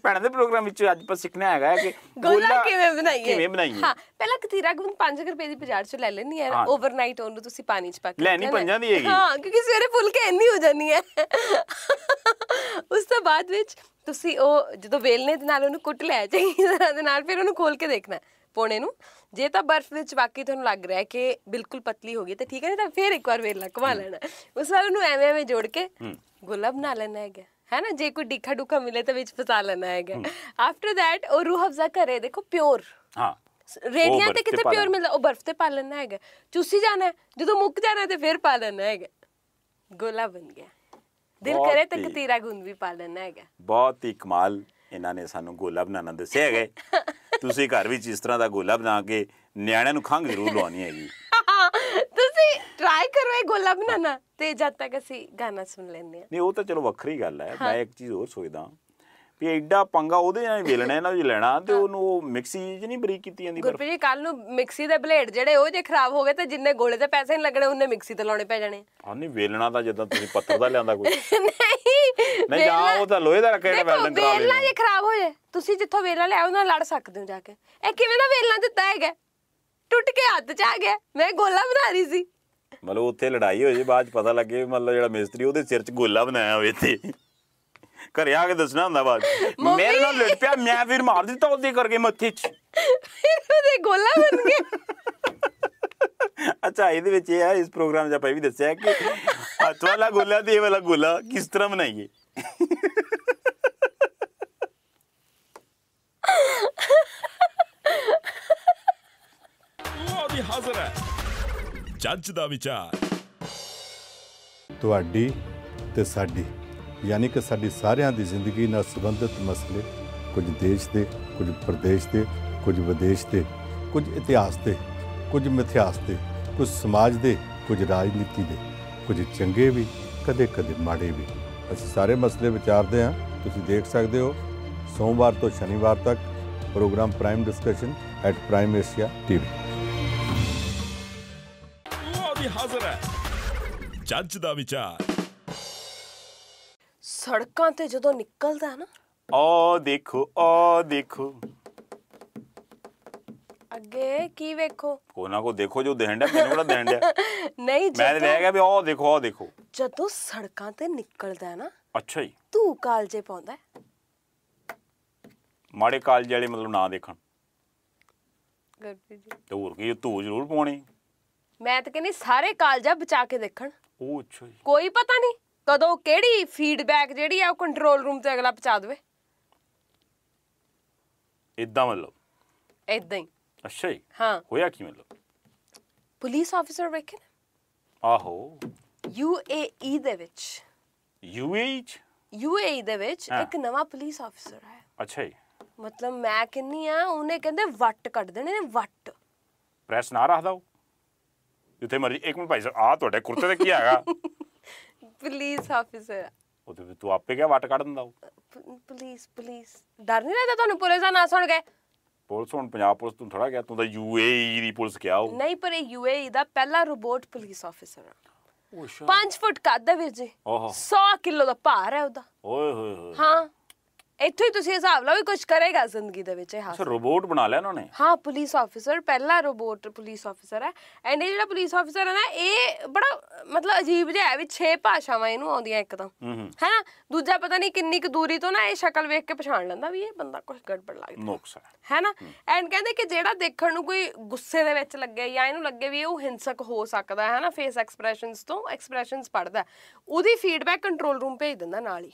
ਭੈਣਾਂ ਦੇ ਪ੍ਰੋਗਰਾਮ ਵਿੱਚ ਅੱਜ ਆਪਾਂ ਸਿੱਖਣਾ ਹੈਗਾ ਕਿ ਗੋਲਾ ਕਿਵੇਂ ਬਣਾਈਏ ਕਿਵੇਂ ਬਣਾਈਏ ਹਾਂ ਪਹਿਲਾਂ ਕਤੀਰਾ ਗੁੰਦ 5 ਰੁਪਏ ਦੀ ਬਾਜ਼ਾਰ ਚੋਂ ਲੈ ਲੈਣੀ ਹੈ ਓਵਰਨਾਈਟ ਉਹਨੂੰ ਤੁਸੀਂ ਪਾਣੀ ਚ ਪਾ ਕੇ ਲੈਣੀ ਪੰਜਾਂ ਦੀ ਹੈਗੀ ਹਾਂ ਕਿਉਂਕਿ ਸਵੇਰੇ ਫੁੱਲ ਕੇ ਇੰਨੀ ਹੋ ਜਾਣੀ ਹੈ ਉਸ ਤੋਂ ਬਾਅਦ ਵਿੱਚ ਤੁਸੀਂ ਉਹ ਜਦੋਂ ਵੇਲਨੇ ਦੇ ਨਾਲ ਉਹਨੂੰ ਕੁੱਟ ਲੈ ਜਾਈਂ ਤਰ੍ਹਾਂ ਦੇ ਨਾਲ ਫਿਰ ਉਹਨੂੰ ਖੋਲ ਕੇ ਦੇਖਣਾ ਪੋਣੇ ਨੂੰ ਜੇ ਤਾਂ ਬਰਫ਼ ਵਿੱਚ ਵਾਕਈ ਤੁਹਾਨੂੰ ਲੱਗ ਰਿਹਾ ਕਿ ਬਿਲਕੁਲ ਪਤਲੀ ਹੋ ਗਈ ਤਾਂ ਠੀਕ ਹੈ ਤਾਂ ਫਿਰ ਇੱਕ ਵਾਰ ਵੇਲ ਲਾ ਲੈਣਾ ਉਸ ਵਾਰ ਉਹਨੂੰ ਐਵੇਂ ਐਵੇਂ ਜੋੜ ਕੇ ਗੋਲਾ ਬਣਾ ਲੈਣਾ ਹੈਗਾ ਹੈ ਨਾ ਜੇ ਕੋਈ ਡਿੱਖਾ ਡੁੱਖਾ ਮਿਲੇ ਤਾਂ ਵਿੱਚ ਫਸਾ ਲੈਣਾ ਹੈਗਾ ਆਫਟਰ ਥੈਟ ਉਹ ਰੂਹ ਹਫਜ਼ਾ ਕਰੇ ਦੇਖੋ ਪਿਓਰ ਹਾਂ ਰੇੜੀਆਂ ਤੇ ਕਿਤੇ ਪਿਓਰ ਮਿਲਦਾ ਉਹ ਬਰਫ਼ ਤੇ ਪਾ ਲੈਣਾ ਹੈਗਾ ਚੂਸੀ ਜਾਣਾ ਜਦੋਂ ਮੁੱਕ ਜਾਣਾ ਤੇ ਫਿਰ ਪਾ ਲੈਣਾ ਹੈਗਾ ਗੋਲਾ ਬਣ ਗਿਆ ਦਿਲ ਕਰੇ ਤਾਂ ਕਤੀਰਾ ਗੁੰਦ ਵੀ ਪਾ ਲੈਣਾ ਹੈਗਾ ਬਹੁਤ ਹੀ ਕਮਾਲ ਇਹਨਾਂ ਨੇ ਸਾਨੂੰ ਗੋਲਾ ਬਣਾਉਣਾ ਦੱਸਿਆ ਹੈਗਾ ਤੁਸੀਂ ਘਰ ਵਿੱਚ ਇਸ ਤਰ੍ਹਾਂ ਦਾ ਗੋਲਾ ਬਣਾ ਕੇ ਨਿਆਣਿਆਂ ਨੂੰ ਖੰਗ ਜ਼ਰੂਰ ਲਵਾਉਣੀ ਹੈਗੀ ਤੁਸੀਂ ਟਰਾਈ ਕਰੋ ਇਹ ਗੋਲਾ ਬਣਾਣਾ ਤੇ ਜਦ ਤੱਕ ਅਸੀਂ ਗਾਣਾ ਸੁਣ ਲੈਂਦੇ ਆ ਨਹੀਂ ਉਹ ਤਾਂ ਚਲੋ ਵੱਖਰੀ ਗੱਲ ਹੈ ਮੈਂ ਇੱਕ ਚੀਜ਼ ਹੋਰ ਸੋਚਦਾ ਵੀ ਐਡਾ ਪੰਗਾ ਉਹਦੇ ਨਾਲ ਵੇਲਣਾ ਇਹਨਾਂ ਵਿੱਚ ਲੈਣਾ ਤੇ ਉਹਨੂੰ ਉਹ ਮਿਕਸੀ 'ਚ ਨਹੀਂ ਬਰੀਕ ਕੀਤੀ ਜਾਂਦੀ ਗੁਰਪ੍ਰੀਤ ਕੱਲ ਨੂੰ ਮਿਕਸੀ ਦੇ ਬਲੇਡ ਜਿਹੜੇ ਉਹ ਜੇ ਖਰਾਬ ਹੋ ਗਏ ਤੇ ਜਿੰਨੇ ਗੋਲੇ ਦੇ ਪੈਸੇ ਨਹੀਂ ਲੱਗਣੇ ਉਹਨੇ ਮਿਕਸੀ ਤੇ ਲਾਉਣੇ ਪੈ ਜਾਣੇ ਹਾਂ ਨਹੀਂ ਵੇਲਣਾ ਤਾਂ ਜਦੋਂ ਤੁਸੀਂ ਪੱਤਰ ਦਾ ਲਿਆਂਦਾ ਕੋਈ ਨਹੀਂ ਨਹੀਂ ਜਾ ਉਹ ਤਾਂ ਲੋਹੇ ਦਾ ਰੱਖਿਆ ਵੈਲਡਿੰਗ ਕਰਾ ਲੈਣਾ ਵੇਲਣਾ ਜੇ ਖਰਾਬ ਹੋ ਜਾਏ ਤੁਸੀਂ ਜਿੱਥੋਂ ਵੇਲਣਾ ਲਿਆ ਉਹਨਾਂ ਨਾਲ ਲੜ ਸਕਦੇ ਹੋ ਜਾ ਕੇ ਇਹ ਕਿਵੇਂ ਦਾ ਵੇਲਣਾ ਦਿੱਤਾ ਹੈਗਾ ਟੁੱਟ ਕੇ ਹੱਥ 'ਚ ਆ ਗਿਆ ਮੈਂ ਗੋਲਾ ਬਣਾ ਰਹੀ ਸੀ ਮਤਲਬ ਉੱਥੇ ਲੜਾਈ ਹੋਈ ਬਾਅਦ ਚ ਪਤਾ ਲੱਗੇ ਮਤਲਬ ਜਿਹੜਾ ਮਿਸਤਰੀ ਉਹਦੇ ਸਿਰ 'ਚ ਗੋਲਾ ਬਣਾਇਆ ਹੋਵੇ ਤੇ ਘਰੇ ਆ ਕੇ ਦੱਸਣਾ ਹੁੰਦਾ ਬਾਅਦ ਮੇਰੇ ਨਾਲ ਲੜ ਪਿਆ ਮੈਂ ਫਿਰ ਮਾਰ ਦਿੱਤਾ ਉਹਦੇ ਕਰਕੇ ਮੱਥੇ 'ਚ ਉਹਦੇ ਗੋਲਾ ਬਣ ਗਿਆ ਅੱਛਾ ਇਹਦੇ ਵਿੱਚ ਇਹ ਆ ਇਸ ਪ੍ਰੋਗਰਾਮ 'ਚ ਆਪਾਂ ਇਹ ਵੀ ਦੱਸਿਆ ਕਿ ਹੱਥ ਵਾਲਾ ਗੋਲਾ ਤੇ ਇਹ ਵਾਲਾ ਗੋਲਾ ਕਿਸ ਤਰ੍ਹਾਂ ਬਣਾਈਏ ਵੀ ਹਾਜ਼ਰ ਹੈ ਜੱਜ ਦਾ ਵਿਚਾਰ ਤੁਹਾਡੀ ਤੇ ਸਾਡੀ ਯਾਨੀ ਕਿ ਸਾਡੀ ਸਾਰਿਆਂ ਦੀ ਜ਼ਿੰਦਗੀ ਨਾਲ ਸੰਬੰਧਿਤ ਮਸਲੇ ਕੁਝ ਦੇਸ਼ ਦੇ ਕੁਝ ਪ੍ਰਦੇਸ਼ ਦੇ ਕੁਝ ਵਿਦੇਸ਼ ਦੇ ਕੁਝ ਇਤਿਹਾਸ ਦੇ ਕੁਝ ਮਿਥਿਹਾਸ ਦੇ ਕੁਝ ਸਮਾਜ ਦੇ ਕੁਝ ਰਾਜਨੀਤੀ ਦੇ ਕੁਝ ਚੰਗੇ ਵੀ ਕਦੇ ਕਦੇ ਮਾੜੇ ਵੀ ਅਸੀਂ ਸਾਰੇ ਮਸਲੇ ਵਿਚਾਰਦੇ ਹਾਂ ਤੁਸੀਂ ਦੇਖ ਸਕਦੇ ਹੋ ਸੋਮਵਾਰ ਤੋਂ ਸ਼ਨੀਵਾਰ ਤੱਕ programme prime discussion at Prime Asia TV ਹਾਜ਼ਰ ਹੈ ਜੱਜ ਦਾ ਵਿਚਾਰ ਸੜਕਾਂ ਤੇ ਜਦੋਂ ਨਿਕਲਦਾ ਹੈ ਨਾ ਆ ਦੇਖੋ ਆ ਦੇਖੋ ਅੱਗੇ ਕੀ ਵੇਖੋ ਕੋ ਨਾ ਕੋ ਦੇਖੋ ਜੋ ਦੇਹੰਡਾ ਮੈਨੂੰ ਕਿਹੜਾ ਦੇਹੰਡਾ ਨਹੀਂ ਮੈਂ ਲੈ ਗਿਆ ਵੀ ਉਹ ਦੇਖੋ ਉਹ ਦੇਖੋ ਜਦੋਂ ਸੜਕਾਂ ਤੇ ਨਿਕਲਦਾ ਹੈ ਨਾ ਅੱਛਾ ਜੀ ਤੂੰ ਕਾਲਜੇ ਪਾਉਂਦਾ ਮਾੜੇ ਕਾਲਜੇ ਵਾਲੇ ਮਤਲਬ ਨਾ ਦੇਖਣ ਗਰਤੀ ਜੀ ਤੂੰ ਕੀ ਤੂੰ ਜ਼ਰੂਰ ਪਾਉਣੀ ਮੈਂ ਤਾਂ ਕਹਿੰਦੀ ਸਾਰੇ ਕਾਲਜਾਂ ਬਚਾ ਕੇ ਦੇਖਣ ਉਹ ਅੱਛਾ ਜੀ ਕੋਈ ਪਤਾ ਨਹੀਂ ਕਦੋਂ ਕਿਹੜੀ ਫੀਡਬੈਕ ਜਿਹੜੀ ਆ ਉਹ ਕੰਟਰੋਲ ਰੂਮ ਤੇ ਅਗਲਾ ਪਹੁੰਚਾ ਦੇਵੇ ਇਦਾਂ ਮਤਲਬ ਇਦਾਂ ਹੀ ਅੱਛਾ ਜੀ ਹਾਂ ਹੋਇਆ ਕੀ ਮਤਲਬ ਪੁਲਿਸ ਆਫੀਸਰ ਵੇਖੇ ਆਹੋ ਯੂਏਈ e ਦੇ ਵਿੱਚ ਯੂਏਈ ਯੂਏਈ e e ਦੇ ਵਿੱਚ ਇੱਕ ਨਵਾਂ ਪੁਲਿਸ ਆਫੀਸਰ ਹੈ ਅੱਛਾ ਜੀ ਮਤਲਬ ਮੈਂ ਕਿੰਨੀ ਆ ਉਹਨੇ ਕਹਿੰਦੇ ਵੱਟ ਕੱਢ ਦੇਣੇ ਨੇ ਵੱਟ ਪ੍ਰੈਸ ਨਾ ਰੱਖਦਾ ਉਹ ਜਿੱਥੇ ਮਰਜੀ ਇੱਕ ਮਿੰਟ ਭਾਈ ਸਾਹਿਬ ਆ ਤੁਹਾਡੇ ਕੁਰਤੇ ਤੇ ਕੀ ਹੈਗਾ ਪਲੀਜ਼ ਆਫੀਸਰ ਉਹਦੇ ਵੀ ਤੂੰ ਆਪੇ ਗਿਆ ਵਟ ਕੱਢ ਦਿੰਦਾ ਉਹ ਪਲੀਜ਼ ਪਲੀਜ਼ ਡਰ ਨਹੀਂ ਲੱਗਦਾ ਤੁਹਾਨੂੰ ਪੁਲਿਸ ਦਾ ਨਾਂ ਸੁਣ ਕੇ ਪੁਲਿਸ ਹੁਣ ਪੰਜਾਬ ਪੁਲਿਸ ਤੂੰ ਥੋੜਾ ਗਿਆ ਤੂੰ ਤਾਂ ਯੂਏਈ e ਦੀ ਪੁਲਿਸ ਕਿਹਾ ਉਹ ਨਹੀਂ ਪਰ ਇਹ ਯੂਏਈ e ਦਾ ਪਹਿਲਾ ਰੋਬੋਟ ਪੁਲਿਸ ਆਫੀਸਰ ਆ 5 ਫੁੱਟ ਕੱਦ ਦਾ ਵੀਰ ਜੀ 100 ਕਿਲੋ ਦਾ ਭਾਰ ਹੈ ਉਹਦਾ ਓਏ ਹੋਏ ਹੋਏ ਹਾਂ ਇੱਥੋਂ ਹੀ ਤੁਸੀਂ ਹਿਸਾਬ ਲਾਓ ਵੀ ਕੁਝ ਕਰੇਗਾ ਜ਼ਿੰਦਗੀ ਦੇ ਵਿੱਚ ਇਹ ਹਾਸਾ ਰੋਬੋਟ ਬਣਾ ਲਿਆ ਉਹਨਾਂ ਨੇ ਹਾਂ ਪੁਲਿਸ ਆਫੀਸਰ ਪਹਿਲਾ ਰੋਬੋਟ ਪੁਲਿਸ ਆਫੀਸਰ ਹੈ ਐਂਡ ਇਹ ਜਿਹੜਾ ਪੁਲਿਸ ਆਫੀਸਰ ਹੈ ਨਾ ਇਹ ਬੜਾ ਮਤਲਬ ਅਜੀਬ ਜਿਹਾ ਹੈ ਵੀ 6 ਭਾਸ਼ਾਵਾਂ ਇਹਨੂੰ ਆਉਂਦੀਆਂ ਇੱਕਦਮ ਹੈ ਨਾ ਦੂਜਾ ਪਤਾ ਨਹੀਂ ਕਿੰਨੀ ਕੁ ਦੂਰੀ ਤੋਂ ਨਾ ਇਹ ਸ਼ਕਲ ਵੇਖ ਕੇ ਪਛਾਣ ਲੈਂਦਾ ਵੀ ਇਹ ਬੰਦਾ ਕੁਝ ਗੜਬੜ ਲੱਗਦਾ ਨੁਕਸਾ ਹੈ ਨਾ ਐਂਡ ਕਹਿੰਦੇ ਕਿ ਜਿਹੜਾ ਦੇਖਣ ਨੂੰ ਕੋਈ ਗੁੱਸੇ ਦੇ ਵਿੱਚ ਲੱਗੇ ਜਾਂ ਇਹਨੂੰ ਲੱਗੇ ਵੀ ਉਹ ਹਿੰਸਕ ਹੋ ਸਕਦਾ ਹੈ ਨਾ ਫੇਸ ਐਕਸਪ੍ਰੈਸ਼ਨਸ ਤੋਂ ਐਕਸਪ੍ਰੈਸ਼ਨਸ ਪੜਦਾ ਉਹਦੀ ਫੀਡਬੈਕ ਕੰਟਰੋਲ ਰੂਮ ਭੇਜ ਦਿੰਦਾ ਨਾਲ ਹੀ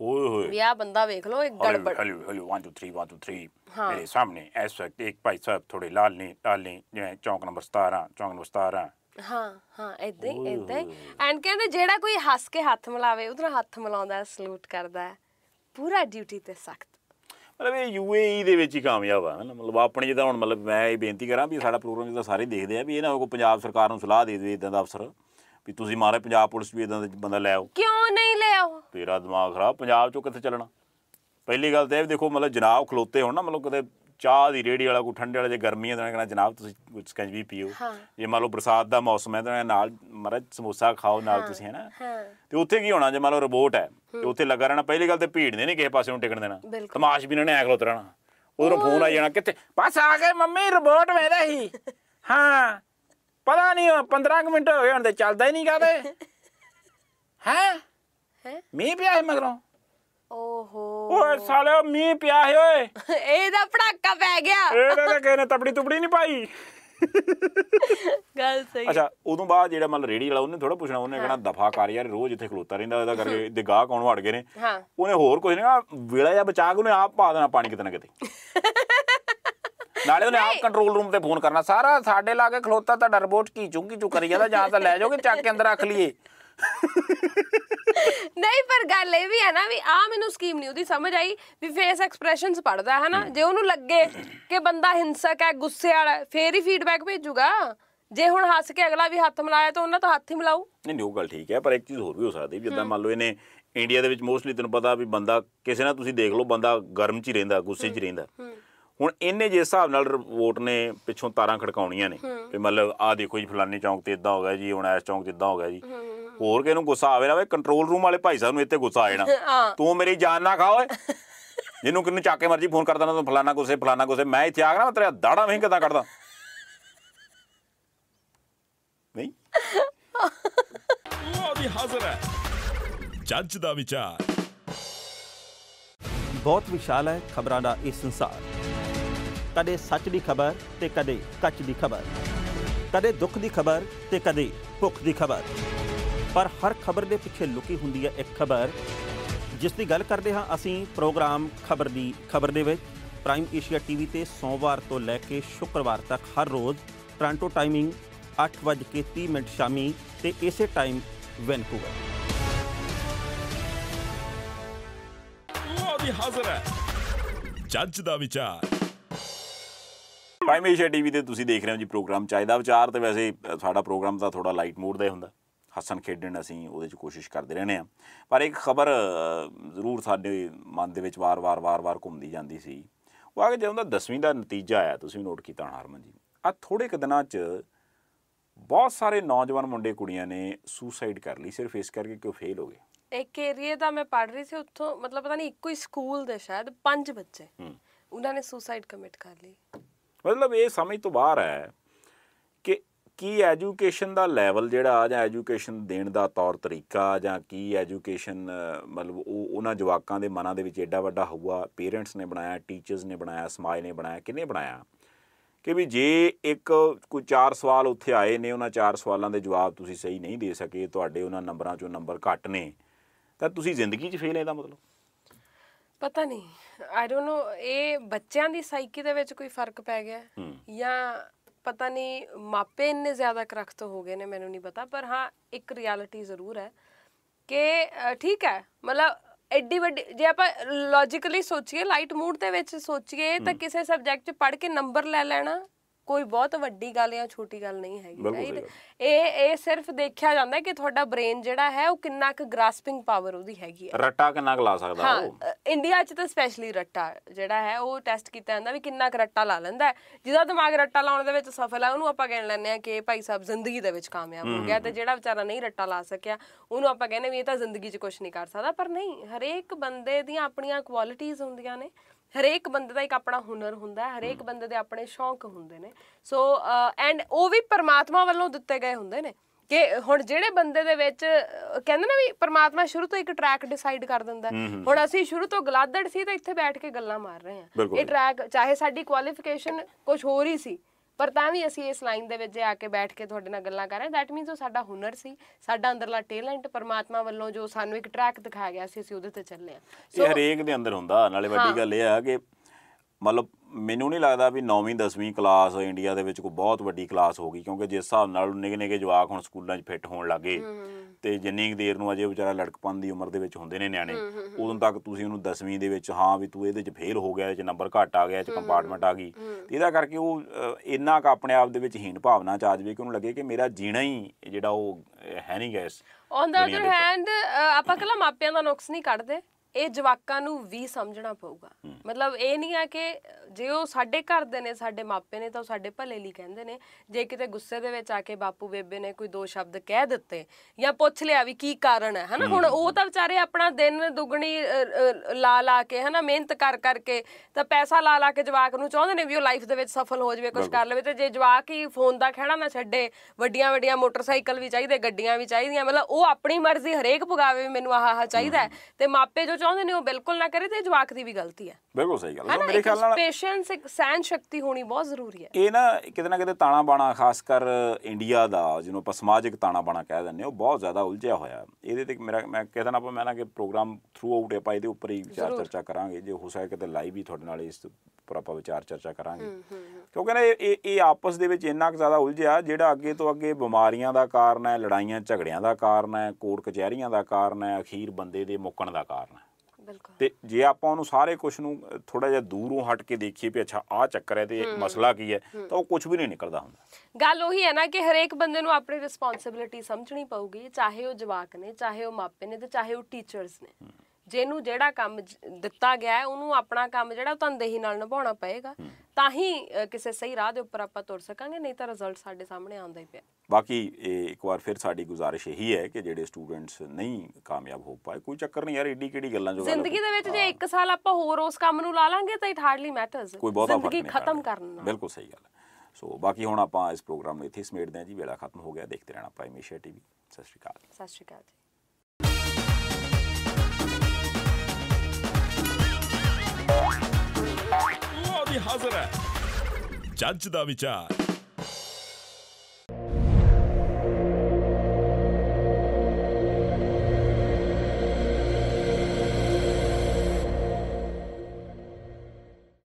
ਓਏ ਹੋਏ ਵੀ ਆ ਬੰਦਾ ਵੇਖ ਲਓ ਇੱਕ ਗੜਬੜ ਹਲੋ ਹਲੋ 1 2 3 1 2 3 ਮੇਰੇ ਸਾਹਮਣੇ ਇਸ ਵਕਤ ਇੱਕ ਭਾਈ ਸਾਹਿਬ ਥੋੜੇ ਲਾਲ ਨੇ ਲਾਲ ਨੇ ਜਿਵੇਂ ਚੌਂਕ ਨੰਬਰ 17 ਚੌਂਕ ਨੰਬਰ 17 ਹਾਂ ਹਾਂ ਇਦਾਂ ਹੀ ਇਦਾਂ ਹੀ ਐਂਡ ਕਹਿੰਦੇ ਜਿਹੜਾ ਕੋਈ ਹੱਸ ਕੇ ਹੱਥ ਮਿਲਾਵੇ ਉਹਦਾਂ ਹੱਥ ਮਿਲਾਉਂਦਾ ਸਲੂਟ ਕਰਦਾ ਪੂਰਾ ਡਿਊਟੀ ਤੇ ਸਖਤ ਮਤਲਬ ਇਹ ਯੂਏਈ e ਦੇ ਵਿੱਚ ਹੀ ਕਾਮਯਾਬ ਆ ਮਤਲਬ ਆਪਣੇ ਜਿਹਦਾ ਹੁਣ ਮਤਲਬ ਮੈਂ ਇਹ ਬੇਨਤੀ ਕਰਾਂ ਵੀ ਸਾਡਾ ਪ੍ਰੋਗਰਾਮ ਜਿਹਦਾ ਸਾਰੇ ਦੇਖਦੇ ਆ ਵੀ ਇਹ ਨਾ ਕੋਈ ਪੰਜਾਬ ਸਰਕਾਰ ਨੂੰ ਸਲਾਹ ਦੇ ਦੇ ਇਦਾਂ ਦਾ ਅਫਸਰ ਕਿ ਤੁਸੀਂ ਮਾਰੇ ਪੰਜਾਬ ਪੁਲਿਸ ਵੀ ਇਦਾਂ ਦਾ ਬੰਦਾ ਲੈ ਆਓ ਕਿਉਂ ਨਹੀਂ ਲੈ ਆਓ ਤੇਰਾ ਦਿਮਾਗ ਖਰਾਬ ਪੰਜਾਬ ਚੋਂ ਕਿੱਥੇ ਚੱਲਣਾ ਪਹਿਲੀ ਗੱਲ ਤੇ ਇਹ ਦੇਖੋ ਮਤਲਬ ਜਨਾਬ ਖਲੋਤੇ ਹੋਣ ਨਾ ਮਤਲਬ ਕਿਤੇ ਚਾਹ ਦੀ ਰੇੜੀ ਵਾਲਾ ਕੋ ਠੰਡੇ ਵਾਲੇ ਜੇ ਗਰਮੀਆਂ ਦੇ ਨਾਲ ਕਹਿੰਦਾ ਜਨਾਬ ਤੁਸੀਂ ਕੁਝ ਵੀ ਪੀਓ ਜੇ ਮੰਨ ਲਓ ਬਰਸਾਤ ਦਾ ਮੌਸਮ ਹੈ ਤਾਂ ਨਾਲ ਮਹਾਰਾਜ ਸਮੋਸਾ ਖਾਓ ਨਾਲ ਤੁਸੀਂ ਹੈ ਨਾ ਤੇ ਉੱਥੇ ਕੀ ਹੋਣਾ ਜੇ ਮੰਨ ਲਓ ਰੋਬੋਟ ਹੈ ਤੇ ਉੱਥੇ ਲੱਗਾ ਰਹਿਣਾ ਪਹਿਲੀ ਗੱਲ ਤੇ ਭੀੜ ਨੇ ਨਹੀਂ ਕਿਸੇ ਪਾਸੇ ਨੂੰ ਟਿਕਣ ਦੇਣਾ ਤਮਾਸ਼ ਵੀ ਇਹਨਾਂ ਨੇ ਐ ਖਲੋਤ ਰਹਿਣਾ ਉਧਰੋਂ ਫੋਨ ਆ ਜਾਣਾ ਕਿੱਥੇ ਬਸ ਆ ਗਏ ਮੰਮੀ ਰੋਬੋਟ ਵੇਦਾ ਹੀ ਹਾਂ ਪਤਾ ਨਹੀਂ 15 ਮਿੰਟ ਹੋ ਗਏ ਹੁਣ ਤੇ ਚੱਲਦਾ ਹੀ ਨਹੀਂ ਗਾਵੇ ਹੈ ਹੈ ਮੀਂਹ ਪਿਆ ਹੈ ਮਗਰੋਂ ਓਹੋ ਓਏ ਸਾਲਿਓ ਮੀਂਹ ਪਿਆ ਹੈ ਓਏ ਇਹਦਾ ਪੜਾਕਾ ਪੈ ਗਿਆ ਇਹਦੇ ਤਾਂ ਕਿਸੇ ਨੇ ਤਪੜੀ ਤੁਪੜੀ ਨਹੀਂ ਪਾਈ ਗੱਲ ਸਹੀ ਅੱਛਾ ਉਦੋਂ ਬਾਅਦ ਜਿਹੜਾ ਮਤਲਬ ਰੇੜੀ ਵਾਲਾ ਉਹਨੇ ਥੋੜਾ ਪੁੱਛਣਾ ਉਹਨੇ ਕਹਣਾ ਦਫਾ ਕਰ ਯਾਰ ਰੋਜ਼ ਇੱਥੇ ਖਲੋਤਾ ਰਹਿੰਦਾ ਇਹਦਾ ਕਰਕੇ ਦੇ ਗਾਹ ਕੌਣ ਵੜ ਗਏ ਨੇ ਹਾਂ ਉਹਨੇ ਹੋਰ ਕੁਝ ਨਹੀਂ ਵੇਲਾ ਜਾਂ ਬਚਾ ਕੇ ਉਹਨੇ ਆਪ ਪਾ ਦੇਣਾ ਪਾਣੀ ਕਿਤੇ ਨਾ ਕਿਤੇ ਨਾਲੇ ਉਹਨੇ ਆਪ ਕੰਟਰੋਲ ਰੂਮ ਤੇ ਫੋਨ ਕਰਨਾ ਸਾਰਾ ਸਾਡੇ ਲਾ ਕੇ ਖਲੋਤਾ ਤਾਂ ਡਰਬੋਟ ਕੀ ਚੁੰਗੀ ਚੁ ਕਰੀ ਜਾਂਦਾ ਜਾਂ ਤਾਂ ਲੈ ਜਾਓਗੇ ਚੱਕ ਕੇ ਅੰਦਰ ਰੱਖ ਲਈਏ ਨਹੀਂ ਪਰ ਗੱਲ ਇਹ ਵੀ ਹੈ ਨਾ ਵੀ ਆ ਮੈਨੂੰ ਸਕੀਮ ਨਹੀਂ ਉਹਦੀ ਸਮਝ ਆਈ ਵੀ ਫੇਸ ਐਕਸਪ੍ਰੈਸ਼ਨਸ ਪੜਦਾ ਹੈ ਨਾ ਜੇ ਉਹਨੂੰ ਲੱਗੇ ਕਿ ਬੰਦਾ ਹਿੰਸਕ ਹੈ ਗੁੱਸੇ ਵਾਲਾ ਫੇਰ ਹੀ ਫੀਡਬੈਕ ਭੇਜੂਗਾ ਜੇ ਹੁਣ ਹੱਸ ਕੇ ਅਗਲਾ ਵੀ ਹੱਥ ਮਿਲਾਇਆ ਤਾਂ ਉਹਨਾਂ ਤਾਂ ਹੱਥ ਹੀ ਮਿਲਾਉ ਨਹੀਂ ਨਹੀਂ ਉਹ ਗੱਲ ਠੀਕ ਹੈ ਪਰ ਇੱਕ ਚੀਜ਼ ਹੋਰ ਵੀ ਹੋ ਸਕਦੀ ਜਿੱਦਾਂ ਮੰਨ ਲਓ ਇਹਨੇ ਇੰਡੀਆ ਦੇ ਵਿੱਚ ਮੋਸਟਲੀ ਤੈਨੂੰ ਪਤਾ ਵੀ ਬੰਦਾ ਕਿਸੇ ਨਾਲ ਤੁਸੀਂ ਦੇਖ ਲਓ ਬੰਦਾ ਗਰਮ 'ਚ ਹੀ ਰਹਿੰਦਾ ਗੁੱਸੇ 'ਚ ਰਹਿੰਦਾ ਹੁਣ ਇਹਨੇ ਜੇ ਹਿਸਾਬ ਨਾਲ ਵੋਟ ਨੇ ਪਿੱਛੋਂ ਤਾਰਾਂ ਖੜਕਾਉਣੀਆਂ ਨੇ ਤੇ ਮਤਲਬ ਆ ਦੇਖੋ ਜੀ ਫਲਾਨੀ ਚੌਂਕ ਤੇ ਇਦਾਂ ਹੋ ਗਿਆ ਜੀ ਹੁਣ ਐਸ ਚੌਂਕ ਤੇ ਇਦਾਂ ਹੋ ਗਿਆ ਜੀ ਹੋਰ ਕਿਹਨੂੰ ਗੁੱਸਾ ਆਵੇ ਨਾ ਵੇ ਕੰਟਰੋਲ ਰੂਮ ਵਾਲੇ ਭਾਈ ਸਾਹਿਬ ਨੂੰ ਇੱਥੇ ਗੁੱਸਾ ਆਏ ਨਾ ਤੂੰ ਮੇਰੀ ਜਾਨ ਨਾ ਖਾ ਓਏ ਜਿਹਨੂੰ ਕਿੰਨੇ ਚਾਕੇ ਮਰਜੀ ਫੋਨ ਕਰਦਾ ਨਾ ਤੂੰ ਫਲਾਨਾ ਗੁੱਸੇ ਫਲਾਨਾ ਗੁੱਸੇ ਮੈਂ ਇੱਥੇ ਆ ਗਿਆ ਨਾ ਤੇਰਾ ਦਾੜਾ ਵੇਂ ਕਿਦਾਂ ਕੱਢਦਾ ਨਹੀਂ ਉਹ ਵੀ ਹਾਜ਼ਰ ਹੈ ਜੱਜ ਦਾ ਵਿਚਾਰ ਬਹੁਤ ਵਿਸ਼ਾਲ ਹੈ ਖਬਰਾਂ ਦਾ ਇਹ ਸੰਸਾਰ ਕਦੇ ਸੱਚ ਦੀ ਖਬਰ ਤੇ ਕਦੇ ਕੱਚ ਦੀ ਖਬਰ ਕਦੇ ਦੁੱਖ ਦੀ ਖਬਰ ਤੇ ਕਦੇ ਭੁੱਖ ਦੀ ਖਬਰ ਪਰ ਹਰ ਖਬਰ ਦੇ ਪਿੱਛੇ ਲੁਕੀ ਹੁੰਦੀ ਹੈ ਇੱਕ ਖਬਰ ਜਿਸ ਦੀ ਗੱਲ ਕਰਦੇ ਹਾਂ ਅਸੀਂ ਪ੍ਰੋਗਰਾਮ ਖਬਰ ਦੀ ਖਬਰ ਦੇ ਵਿੱਚ ਪ੍ਰਾਈਮ ਏਸ਼ੀਆ ਟੀਵੀ ਤੇ ਸੋਮਵਾਰ ਤੋਂ ਲੈ ਕੇ ਸ਼ੁੱਕਰਵਾਰ ਤੱਕ ਹਰ ਰੋਜ਼ ਟ੍ਰਾਂਟੋ ਟਾਈਮਿੰਗ 8:30 ਮਿੰਟ ਸ਼ਾਮੀ ਤੇ ਇਸੇ ਟਾਈਮ ਵੈਨਕੂਵਰ ਉਹ ਦੀ ਹਾਜ਼ਰ ਹੈ ਜੱਜ ਦਾ ਵਿਚਾਰ ਪ੍ਰਾਈਮ ਏਸ਼ੀਆ ਟੀਵੀ ਤੇ ਤੁਸੀਂ ਦੇਖ ਰਹੇ ਹੋ ਜੀ ਪ੍ਰੋਗਰਾਮ ਚਾਹੀਦਾ ਵਿਚਾਰ ਤੇ ਵੈਸੇ ਸਾਡਾ ਪ੍ਰੋਗਰਾਮ ਤਾਂ ਥੋੜਾ ਲਾਈਟ ਮੂਡ ਦਾ ਹੁੰਦਾ ਹਸਨ ਖੇਡਣ ਅਸੀਂ ਉਹਦੇ 'ਚ ਕੋਸ਼ਿਸ਼ ਕਰਦੇ ਰਹਿੰਦੇ ਆ ਪਰ ਇੱਕ ਖਬਰ ਜ਼ਰੂਰ ਸਾਡੇ ਮਨ ਦੇ ਵਿੱਚ ਵਾਰ-ਵਾਰ ਵਾਰ-ਵਾਰ ਘੁੰਮਦੀ ਜਾਂਦੀ ਸੀ ਉਹ ਆ ਕੇ ਜਦੋਂ ਦਾ 10ਵੀਂ ਦਾ ਨਤੀਜਾ ਆਇਆ ਤੁਸੀਂ ਨੋਟ ਕੀਤਾ ਹੋਣਾ ਹਰਮਨ ਜੀ ਆ ਥੋੜੇ ਕੁ ਦਿਨਾਂ 'ਚ ਬਹੁਤ ਸਾਰੇ ਨੌਜਵਾਨ ਮੁੰਡੇ ਕੁੜੀਆਂ ਨੇ ਸੁਸਾਈਡ ਕਰ ਲਈ ਸਿਰਫ ਇਸ ਕਰਕੇ ਕਿ ਉਹ ਫੇਲ ਹੋ ਗਏ ਇੱਕ ਏਰੀਆ ਦਾ ਮੈਂ ਪੜ ਰਹੀ ਸੀ ਉੱਥੋਂ ਮਤਲਬ ਪਤਾ ਨਹੀਂ ਇੱਕੋ ਹੀ ਸਕੂਲ ਦੇ ਸ਼ਾਇਦ ਪੰਜ ਬੱਚੇ ਉਹਨਾਂ ਨੇ ਸੁਸਾਈਡ ਕਮਿਟ ਕਰ ਲਈ ਮਤਲਬ ਇਹ ਸਮਝ ਤੋਂ ਬਾਹਰ ਹੈ ਕਿ ਕੀ ਐਜੂਕੇਸ਼ਨ ਦਾ ਲੈਵਲ ਜਿਹੜਾ ਜਾਂ ਐਜੂਕੇਸ਼ਨ ਦੇਣ ਦਾ ਤੌਰ ਤਰੀਕਾ ਜਾਂ ਕੀ ਐਜੂਕੇਸ਼ਨ ਮਤਲਬ ਉਹ ਉਹਨਾਂ ਜਵਾਕਾਂ ਦੇ ਮਨਾਂ ਦੇ ਵਿੱਚ ਐਡਾ ਵੱਡਾ ਹੋਊਗਾ ਪੇਰੈਂਟਸ ਨੇ ਬਣਾਇਆ ਟੀਚਰਸ ਨੇ ਬਣਾਇਆ ਸਮਾਜ ਨੇ ਬਣਾਇਆ ਕਿਨੇ ਬਣਾਇਆ ਕਿ ਵੀ ਜੇ ਇੱਕ ਕੋਈ ਚਾਰ ਸਵਾਲ ਉੱਥੇ ਆਏ ਨੇ ਉਹਨਾਂ ਚਾਰ ਸਵਾਲਾਂ ਦੇ ਜਵਾਬ ਤੁਸੀਂ ਸਹੀ ਨਹੀਂ ਦੇ ਸਕੇ ਤੁਹਾਡੇ ਉਹਨਾਂ ਨੰਬਰਾਂ ਚੋਂ ਨੰਬਰ ਘੱਟ ਨੇ ਤਾਂ ਤੁਸੀਂ ਜ਼ਿੰਦਗੀ 'ਚ ਫੇਲ ਇਹਦਾ ਮਤਲਬ ਪਤਾ ਨਹੀਂ ਆਈ ਡੋਨਟ ਨੋ ਇਹ ਬੱਚਿਆਂ ਦੀ ਸਾਈਕੀ ਦੇ ਵਿੱਚ ਕੋਈ ਫਰਕ ਪੈ ਗਿਆ ਜਾਂ ਪਤਾ ਨਹੀਂ ਮਾਪੇ ਇੰਨੇ ਜ਼ਿਆਦਾ ਕਰਖਤ ਹੋ ਗਏ ਨੇ ਮੈਨੂੰ ਨਹੀਂ ਪਤਾ ਪਰ ਹਾਂ ਇੱਕ ਰਿਐਲਿਟੀ ਜ਼ਰੂਰ ਹੈ ਕਿ ਠੀਕ ਹੈ ਮਤਲਬ ਐਡੀ ਵੱਡੀ ਜੇ ਆਪਾਂ ਲੌਜੀਕਲੀ ਸੋਚੀਏ ਲਾਈਟ ਮੂਡ ਦੇ ਵਿੱਚ ਸੋਚੀਏ ਤਾਂ ਕਿਸੇ ਸਬਜੈਕਟ 'ਚ ਪੜ੍ਹ ਕੇ ਨੰਬਰ ਲੈ ਲੈਣਾ ਕੋਈ ਬਹੁਤ ਵੱਡੀ ਗੱਲ ਜਾਂ ਛੋਟੀ ਗੱਲ ਨਹੀਂ ਹੈਗੀ ਰਾਈਟ ਇਹ ਇਹ ਸਿਰਫ ਦੇਖਿਆ ਜਾਂਦਾ ਕਿ ਤੁਹਾਡਾ ਬ੍ਰੇਨ ਜਿਹੜਾ ਹੈ ਉਹ ਕਿੰਨਾ ਕੁ ਗ੍ਰਾਸਪਿੰਗ ਪਾਵਰ ਉਹਦੀ ਹੈਗੀ ਹੈ ਰੱਟਾ ਕਿੰਨਾ ਕੁ ਲਾ ਸਕਦਾ ਉਹ ਇੰਡੀਆ 'ਚ ਤਾਂ ਸਪੈਸ਼ਲੀ ਰੱਟਾ ਜਿਹੜਾ ਹੈ ਉਹ ਟੈਸਟ ਕੀਤਾ ਜਾਂਦਾ ਵੀ ਕਿੰਨਾ ਕੁ ਰੱਟਾ ਲਾ ਲੈਂਦਾ ਜਿਹਦਾ ਦਿਮਾਗ ਰੱਟਾ ਲਾਉਣ ਦੇ ਵਿੱਚ ਸਫਲ ਹੈ ਉਹਨੂੰ ਆਪਾਂ ਕਹਿਣ ਲੈਂਦੇ ਆ ਕਿ ਭਾਈ ਸਾਹਿਬ ਜ਼ਿੰਦਗੀ ਦੇ ਵਿੱਚ ਕਾਮਯਾਬ ਹੋ ਗਿਆ ਤੇ ਜਿਹੜਾ ਵਿਚਾਰਾ ਨਹੀਂ ਰੱਟਾ ਲਾ ਸਕਿਆ ਉਹਨੂੰ ਆਪਾਂ ਕਹਿੰਦੇ ਵੀ ਇਹ ਤਾਂ ਜ਼ਿੰਦਗੀ 'ਚ ਕੁਝ ਨਹੀਂ ਕਰ ਸਕਦਾ ਪਰ ਨਹੀਂ ਹਰੇਕ ਬੰਦੇ ਦੀਆਂ ਆਪਣੀਆਂ ਕੁਆਲਿਟੀਆਂ ਹੁੰਦੀਆਂ ਨੇ ਹਰੇਕ ਬੰਦੇ ਦਾ ਇੱਕ ਆਪਣਾ ਹੁਨਰ ਹੁੰਦਾ ਹੈ ਹਰੇਕ ਬੰਦੇ ਦੇ ਆਪਣੇ ਸ਼ੌਂਕ ਹੁੰਦੇ ਨੇ ਸੋ ਐਂਡ ਉਹ ਵੀ ਪਰਮਾਤਮਾ ਵੱਲੋਂ ਦਿੱਤੇ ਗਏ ਹੁੰਦੇ ਨੇ ਕਿ ਹੁਣ ਜਿਹੜੇ ਬੰਦੇ ਦੇ ਵਿੱਚ ਕਹਿੰਦੇ ਨਾ ਵੀ ਪਰਮਾਤਮਾ ਸ਼ੁਰੂ ਤੋਂ ਇੱਕ ਟਰੈਕ ਡਿਸਾਈਡ ਕਰ ਦਿੰਦਾ ਹੁਣ ਅਸੀਂ ਸ਼ੁਰੂ ਤੋਂ ਗਲਾਦੜ ਸੀ ਤਾਂ ਇੱਥੇ ਬੈਠ ਕੇ ਗੱਲਾਂ ਮਾਰ ਰਹੇ ਹਾਂ ਇਹ ਟਰੈਕ ਚਾਹੇ ਸਾਡੀ ਕੁਆਲੀਫਿਕੇਸ਼ਨ ਕੁਝ ਹੋਰ ਹੀ ਸੀ ਪਰ ਤਾਂ ਵੀ ਅਸੀਂ ਇਸ ਲਾਈਨ ਦੇ ਵਿੱਚ ਜੇ ਆ ਕੇ ਬੈਠ ਕੇ ਤੁਹਾਡੇ ਨਾਲ ਗੱਲਾਂ ਕਰ ਰਹੇ ਦੈਟ ਮੀਨਸ ਉਹ ਸਾਡਾ ਹੁਨਰ ਸੀ ਸਾਡਾ ਅੰਦਰਲਾ ਟੈਲੈਂਟ ਪਰਮਾਤਮਾ ਵੱਲੋਂ ਜੋ ਸਾਨੂੰ ਇੱਕ ਟਰੈਕ ਦਿਖਾਇਆ ਗਿਆ ਸੀ ਅਸੀਂ ਉਹਦੇ ਤੇ ਚੱਲੇ ਆ ਸੋ ਹਰੇਕ ਦੇ ਅੰਦਰ ਹੁੰਦਾ ਨਾਲੇ ਵੱਡੀ ਗੱਲ ਇਹ ਆ ਕਿ ਮਤਲਬ ਮੈਨੂੰ ਨਹੀਂ ਲੱਗਦਾ ਵੀ 9ਵੀਂ 10ਵੀਂ ਕਲਾਸ ਇੰਡੀਆ ਦੇ ਵਿੱਚ ਕੋਈ ਬਹੁਤ ਵੱਡੀ ਕਲਾਸ ਹੋ ਗਈ ਕਿਉਂਕਿ ਜਿਸ ਹਿਸਾਬ ਨਾਲ ਨਿੱਕੇ ਨਿੱਕੇ ਜਵਾਕ ਹੁਣ ਸਕੂਲਾਂ 'ਚ ਫਿੱਟ ਹੋਣ ਲੱਗੇ ਤੇ ਜਿੰਨੀ ਦੇਰ ਨੂੰ ਅਜੇ ਵਿਚਾਰਾ ਲੜਕਪਨ ਦੀ ਉਮਰ ਦੇ ਵਿੱਚ ਹੁੰਦੇ ਨੇ ਨਿਆਣੇ ਉਦੋਂ ਤੱਕ ਤੁਸੀਂ ਉਹਨੂੰ 10ਵੀਂ ਦੇ ਵਿੱਚ ਹਾਂ ਵੀ ਤੂੰ ਇਹਦੇ 'ਚ ਫੇਲ ਹੋ ਗਿਆ ਇਹ 'ਚ ਨੰਬਰ ਘੱਟ ਆ ਗਿਆ ਇਹ 'ਚ ਕੰਪਾਰਟਮੈਂਟ ਆ ਗਈ ਤੇ ਇਹਦਾ ਕਰਕੇ ਉਹ ਇੰਨਾ ਕ ਆਪਣੇ ਆਪ ਦੇ ਵਿੱਚ ਹੀਣ ਭਾਵਨਾ ਚ ਆ ਜਾਵੇ ਕਿ ਉਹਨੂੰ ਲੱਗੇ ਕਿ ਮੇਰਾ ਜੀਣਾ ਹੀ ਜਿਹੜਾ ਉਹ ਹੈ ਨਹੀਂ guess on the other hand ਆਪਾਂ ਕਲਾ ਮਾਪਿਆਂ ਦਾ ਨੁਕਸ ਨਹੀਂ ਕੱਢਦੇ ਇਹ ਜਵਾਕਾਂ ਨੂੰ ਵੀ ਸਮਝਣਾ ਪਊਗਾ ਮਤਲਬ ਇਹ ਨਹੀਂ ਆ ਕਿ ਜੇ ਉਹ ਸਾਡੇ ਘਰ ਦੇ ਨੇ ਸਾਡੇ ਮਾਪੇ ਨੇ ਤਾਂ ਉਹ ਸਾਡੇ ਭਲੇ ਲਈ ਕਹਿੰਦੇ ਨੇ ਜੇ ਕਿਤੇ ਗੁੱਸੇ ਦੇ ਵਿੱਚ ਆ ਕੇ ਬਾਪੂ ਬੇਬੇ ਨੇ ਕੋਈ ਦੋ ਸ਼ਬਦ ਕਹਿ ਦਿੱਤੇ ਜਾਂ ਪੁੱਛ ਲਿਆ ਵੀ ਕੀ ਕਾਰਨ ਹੈ ਹਨਾ ਹੁਣ ਉਹ ਤਾਂ ਵਿਚਾਰੇ ਆਪਣਾ ਦਿਨ ਦੁਗਣੀ ਲਾ ਲਾ ਕੇ ਹਨਾ ਮਿਹਨਤ ਕਰ ਕਰਕੇ ਤਾਂ ਪੈਸਾ ਲਾ ਲਾ ਕੇ ਜਵਾਕ ਨੂੰ ਚਾਹੁੰਦੇ ਨੇ ਵੀ ਉਹ ਲਾਈਫ ਦੇ ਵਿੱਚ ਸਫਲ ਹੋ ਜਾਵੇ ਕੁਝ ਕਰ ਲਵੇ ਤੇ ਜੇ ਜਵਾਕ ਹੀ ਫੋਨ ਦਾ ਖਹਿੜਾ ਨਾ ਛੱਡੇ ਵੱਡੀਆਂ ਵੱਡੀਆਂ ਮੋਟਰਸਾਈਕਲ ਵੀ ਚਾਹੀਦੇ ਗੱਡੀਆਂ ਵੀ ਚਾਹੀਦੀਆਂ ਮਤਲਬ ਉਹ ਆਪਣੀ ਮਰਜ਼ੀ ਹਰੇਕ ਪੁਗਾਵੇ ਮੈਨੂੰ ਆਹ ਆਹ ਚਾਹੀਦਾ ਤੇ ਮਾਪੇ ਜੋ ਚਾਹੁੰਦੇ ਨੇ ਉਹ ਬਿਲਕੁਲ ਨਾ ਕਰੇ ਤੇ ਜਵਾਕ ਦੀ ਵੀ ਗਲਤੀ ਹੈ ਬਿਲਕੁਲ ਸਹੀ ਗੱਲ ਹੈ ਮੇਰੇ ਖਿਆਲ ਨਾਲ ਪੇਸ਼ੈਂਸ ਇੱਕ ਸਹਿਨ ਸ਼ਕਤੀ ਹੋਣੀ ਬਹੁਤ ਜ਼ਰੂਰੀ ਹੈ ਇਹ ਨਾ ਕਿਤੇ ਨਾ ਕਿਤੇ ਤਾਣਾ ਬਾਣਾ ਖਾਸ ਕਰ ਇੰਡੀਆ ਦਾ ਜਿਹਨੂੰ ਆਪਾਂ ਸਮਾਜਿਕ ਤਾਣਾ ਬਾਣਾ ਕਹਿ ਦਿੰਦੇ ਹਾਂ ਉਹ ਬਹੁਤ ਜ਼ਿਆਦਾ ਉਲਝਿਆ ਹੋਇਆ ਇਹਦੇ ਤੇ ਮੇਰਾ ਮੈਂ ਕਹਿੰਦਾ ਨਾ ਆਪਾਂ ਮੈਂ ਨਾ ਕਿ ਪ੍ਰੋਗਰਾਮ ਥਰੂ ਆਊਟ ਆਪਾਂ ਇਹਦੇ ਉੱਪਰ ਹੀ ਵਿਚਾਰ ਚਰਚਾ ਕਰਾਂਗੇ ਜੇ ਹੋ ਸਕੇ ਕਿਤੇ ਲਾਈਵ ਵੀ ਤੁਹਾਡੇ ਨਾਲ ਇਸ ਉੱਪਰ ਆਪਾਂ ਵਿਚਾਰ ਚਰਚਾ ਕਰਾਂਗੇ ਕਿਉਂਕਿ ਨਾ ਇਹ ਇਹ ਆਪਸ ਦੇ ਵਿੱਚ ਇੰਨਾ ਕੁ ਜ਼ਿਆਦਾ ਉਲਝਿਆ ਜਿਹੜਾ ਅੱਗੇ ਤੋਂ ਅੱਗੇ ਬਿਮਾਰੀਆਂ ਦਾ ਕਾਰਨ ਹੈ ਲੜਾਈਆਂ ਝਗੜਿਆਂ ਦਾ ਕਾਰਨ ਹੈ ਕੋਰਟ ਕਚਹਿਰੀਆਂ ਦਾ ਕਾਰਨ ਹੈ ਅਖੀਰ ਬੰਦੇ ਦੇ ਮੁੱਕਣ ਦਾ ਕਾਰਨ ਹੈ ਤੇ ਜੇ ਆਪਾਂ ਉਹਨੂੰ ਸਾਰੇ ਕੁਝ ਨੂੰ ਥੋੜਾ ਜਿਹਾ ਦੂਰੋਂ ਹਟ ਕੇ ਦੇਖੀਏ ਵੀ ਅੱਛਾ ਆਹ ਚੱਕਰ ਹੈ ਤੇ ਮਸਲਾ ਕੀ ਹੈ ਤਾਂ ਉਹ ਕੁਝ ਵੀ ਨਹੀਂ ਨਿਕਲਦਾ ਹੁੰਦਾ ਗੱਲ ਉਹੀ ਹੈ ਨਾ ਕਿ ਹਰੇਕ ਬੰਦੇ ਨੂੰ ਆਪਣੀ ਰਿਸਪੌਂਸਿਬਿਲਟੀ ਸਮਝਣੀ ਪਊਗੀ ਚਾਹੇ ਉਹ ਜਵਾਕ ਨੇ ਚਾਹੇ ਉਹ ਮਾਪੇ ਨੇ ਤੇ ਚਾਹੇ ਉਹ ਟੀਚਰਸ ਨੇ ਜਿਹਨੂੰ ਜਿਹੜਾ ਕੰਮ ਦਿੱਤਾ ਗਿਆ ਹੈ ਉਹਨੂੰ ਆਪਣਾ ਕੰਮ ਜਿਹੜਾ ਉਹ ਤਨਦੇਹੀ ਨਾਲ ਨਿਭਾਉਣਾ ਪਏਗਾ ਤਾਂ ਹੀ ਕਿਸੇ ਸਹੀ ਰਾਹ ਦੇ ਉੱਪਰ ਆਪਾਂ ਤੁਰ ਸਕਾਂਗੇ ਨਹੀਂ ਤਾਂ ਰਿਜ਼ਲਟ ਸਾਡੇ ਸਾਹਮਣੇ ਆਉਂਦਾ ਹੀ ਪਿਆ ਬਾਕੀ ਇਹ ਇੱਕ ਵਾਰ ਫਿਰ ਸਾਡੀ ਗੁਜ਼ਾਰਿਸ਼ ਇਹੀ ਹੈ ਕਿ ਜਿਹੜੇ ਸਟੂਡੈਂਟਸ ਨਹੀਂ ਕਾਮਯਾਬ ਹੋ ਪਾਏ ਕੋਈ ਚੱਕਰ ਨਹੀਂ ਯਾਰ ਏਡੀ ਕਿਹੜੀ ਗੱਲਾਂ ਜੋ ਜ਼ਿੰਦਗੀ ਦੇ ਵਿੱਚ ਜੇ ਇੱਕ ਸਾਲ ਆਪਾਂ ਹੋਰ ਉਸ ਕੰਮ ਨੂੰ ਲਾ ਲਾਂਗੇ ਤਾਂ ਇਟ ਹਾਰਡਲੀ ਮੈਟਰਸ ਜ਼ਿੰਦਗੀ ਖਤਮ ਕਰਨਾ ਬਿਲਕੁਲ ਸਹੀ ਗੱਲ ਸੋ ਬਾਕੀ ਹੁਣ ਆਪਾਂ ਇਸ ਪ੍ਰੋਗਰਾਮ ਨੂੰ ਇੱਥੇ ਸਮੇਟਦੇ ਹਾਂ ਜੀ ਵੇਲਾ ਖਤਮ ਹੋ ਗਿਆ ਦੇਖਦੇ ਰਹਿਣਾ ਪ੍ਰਾਈਮ ਏਸ਼ੀਆ ਟੀਵੀ ਸਤਿ ਸ਼੍ਰੀ ਅਕਾਲ ਸਤਿ ਸ਼੍ਰੀ ਅਕਾਲ hazır해 짠치다 미짠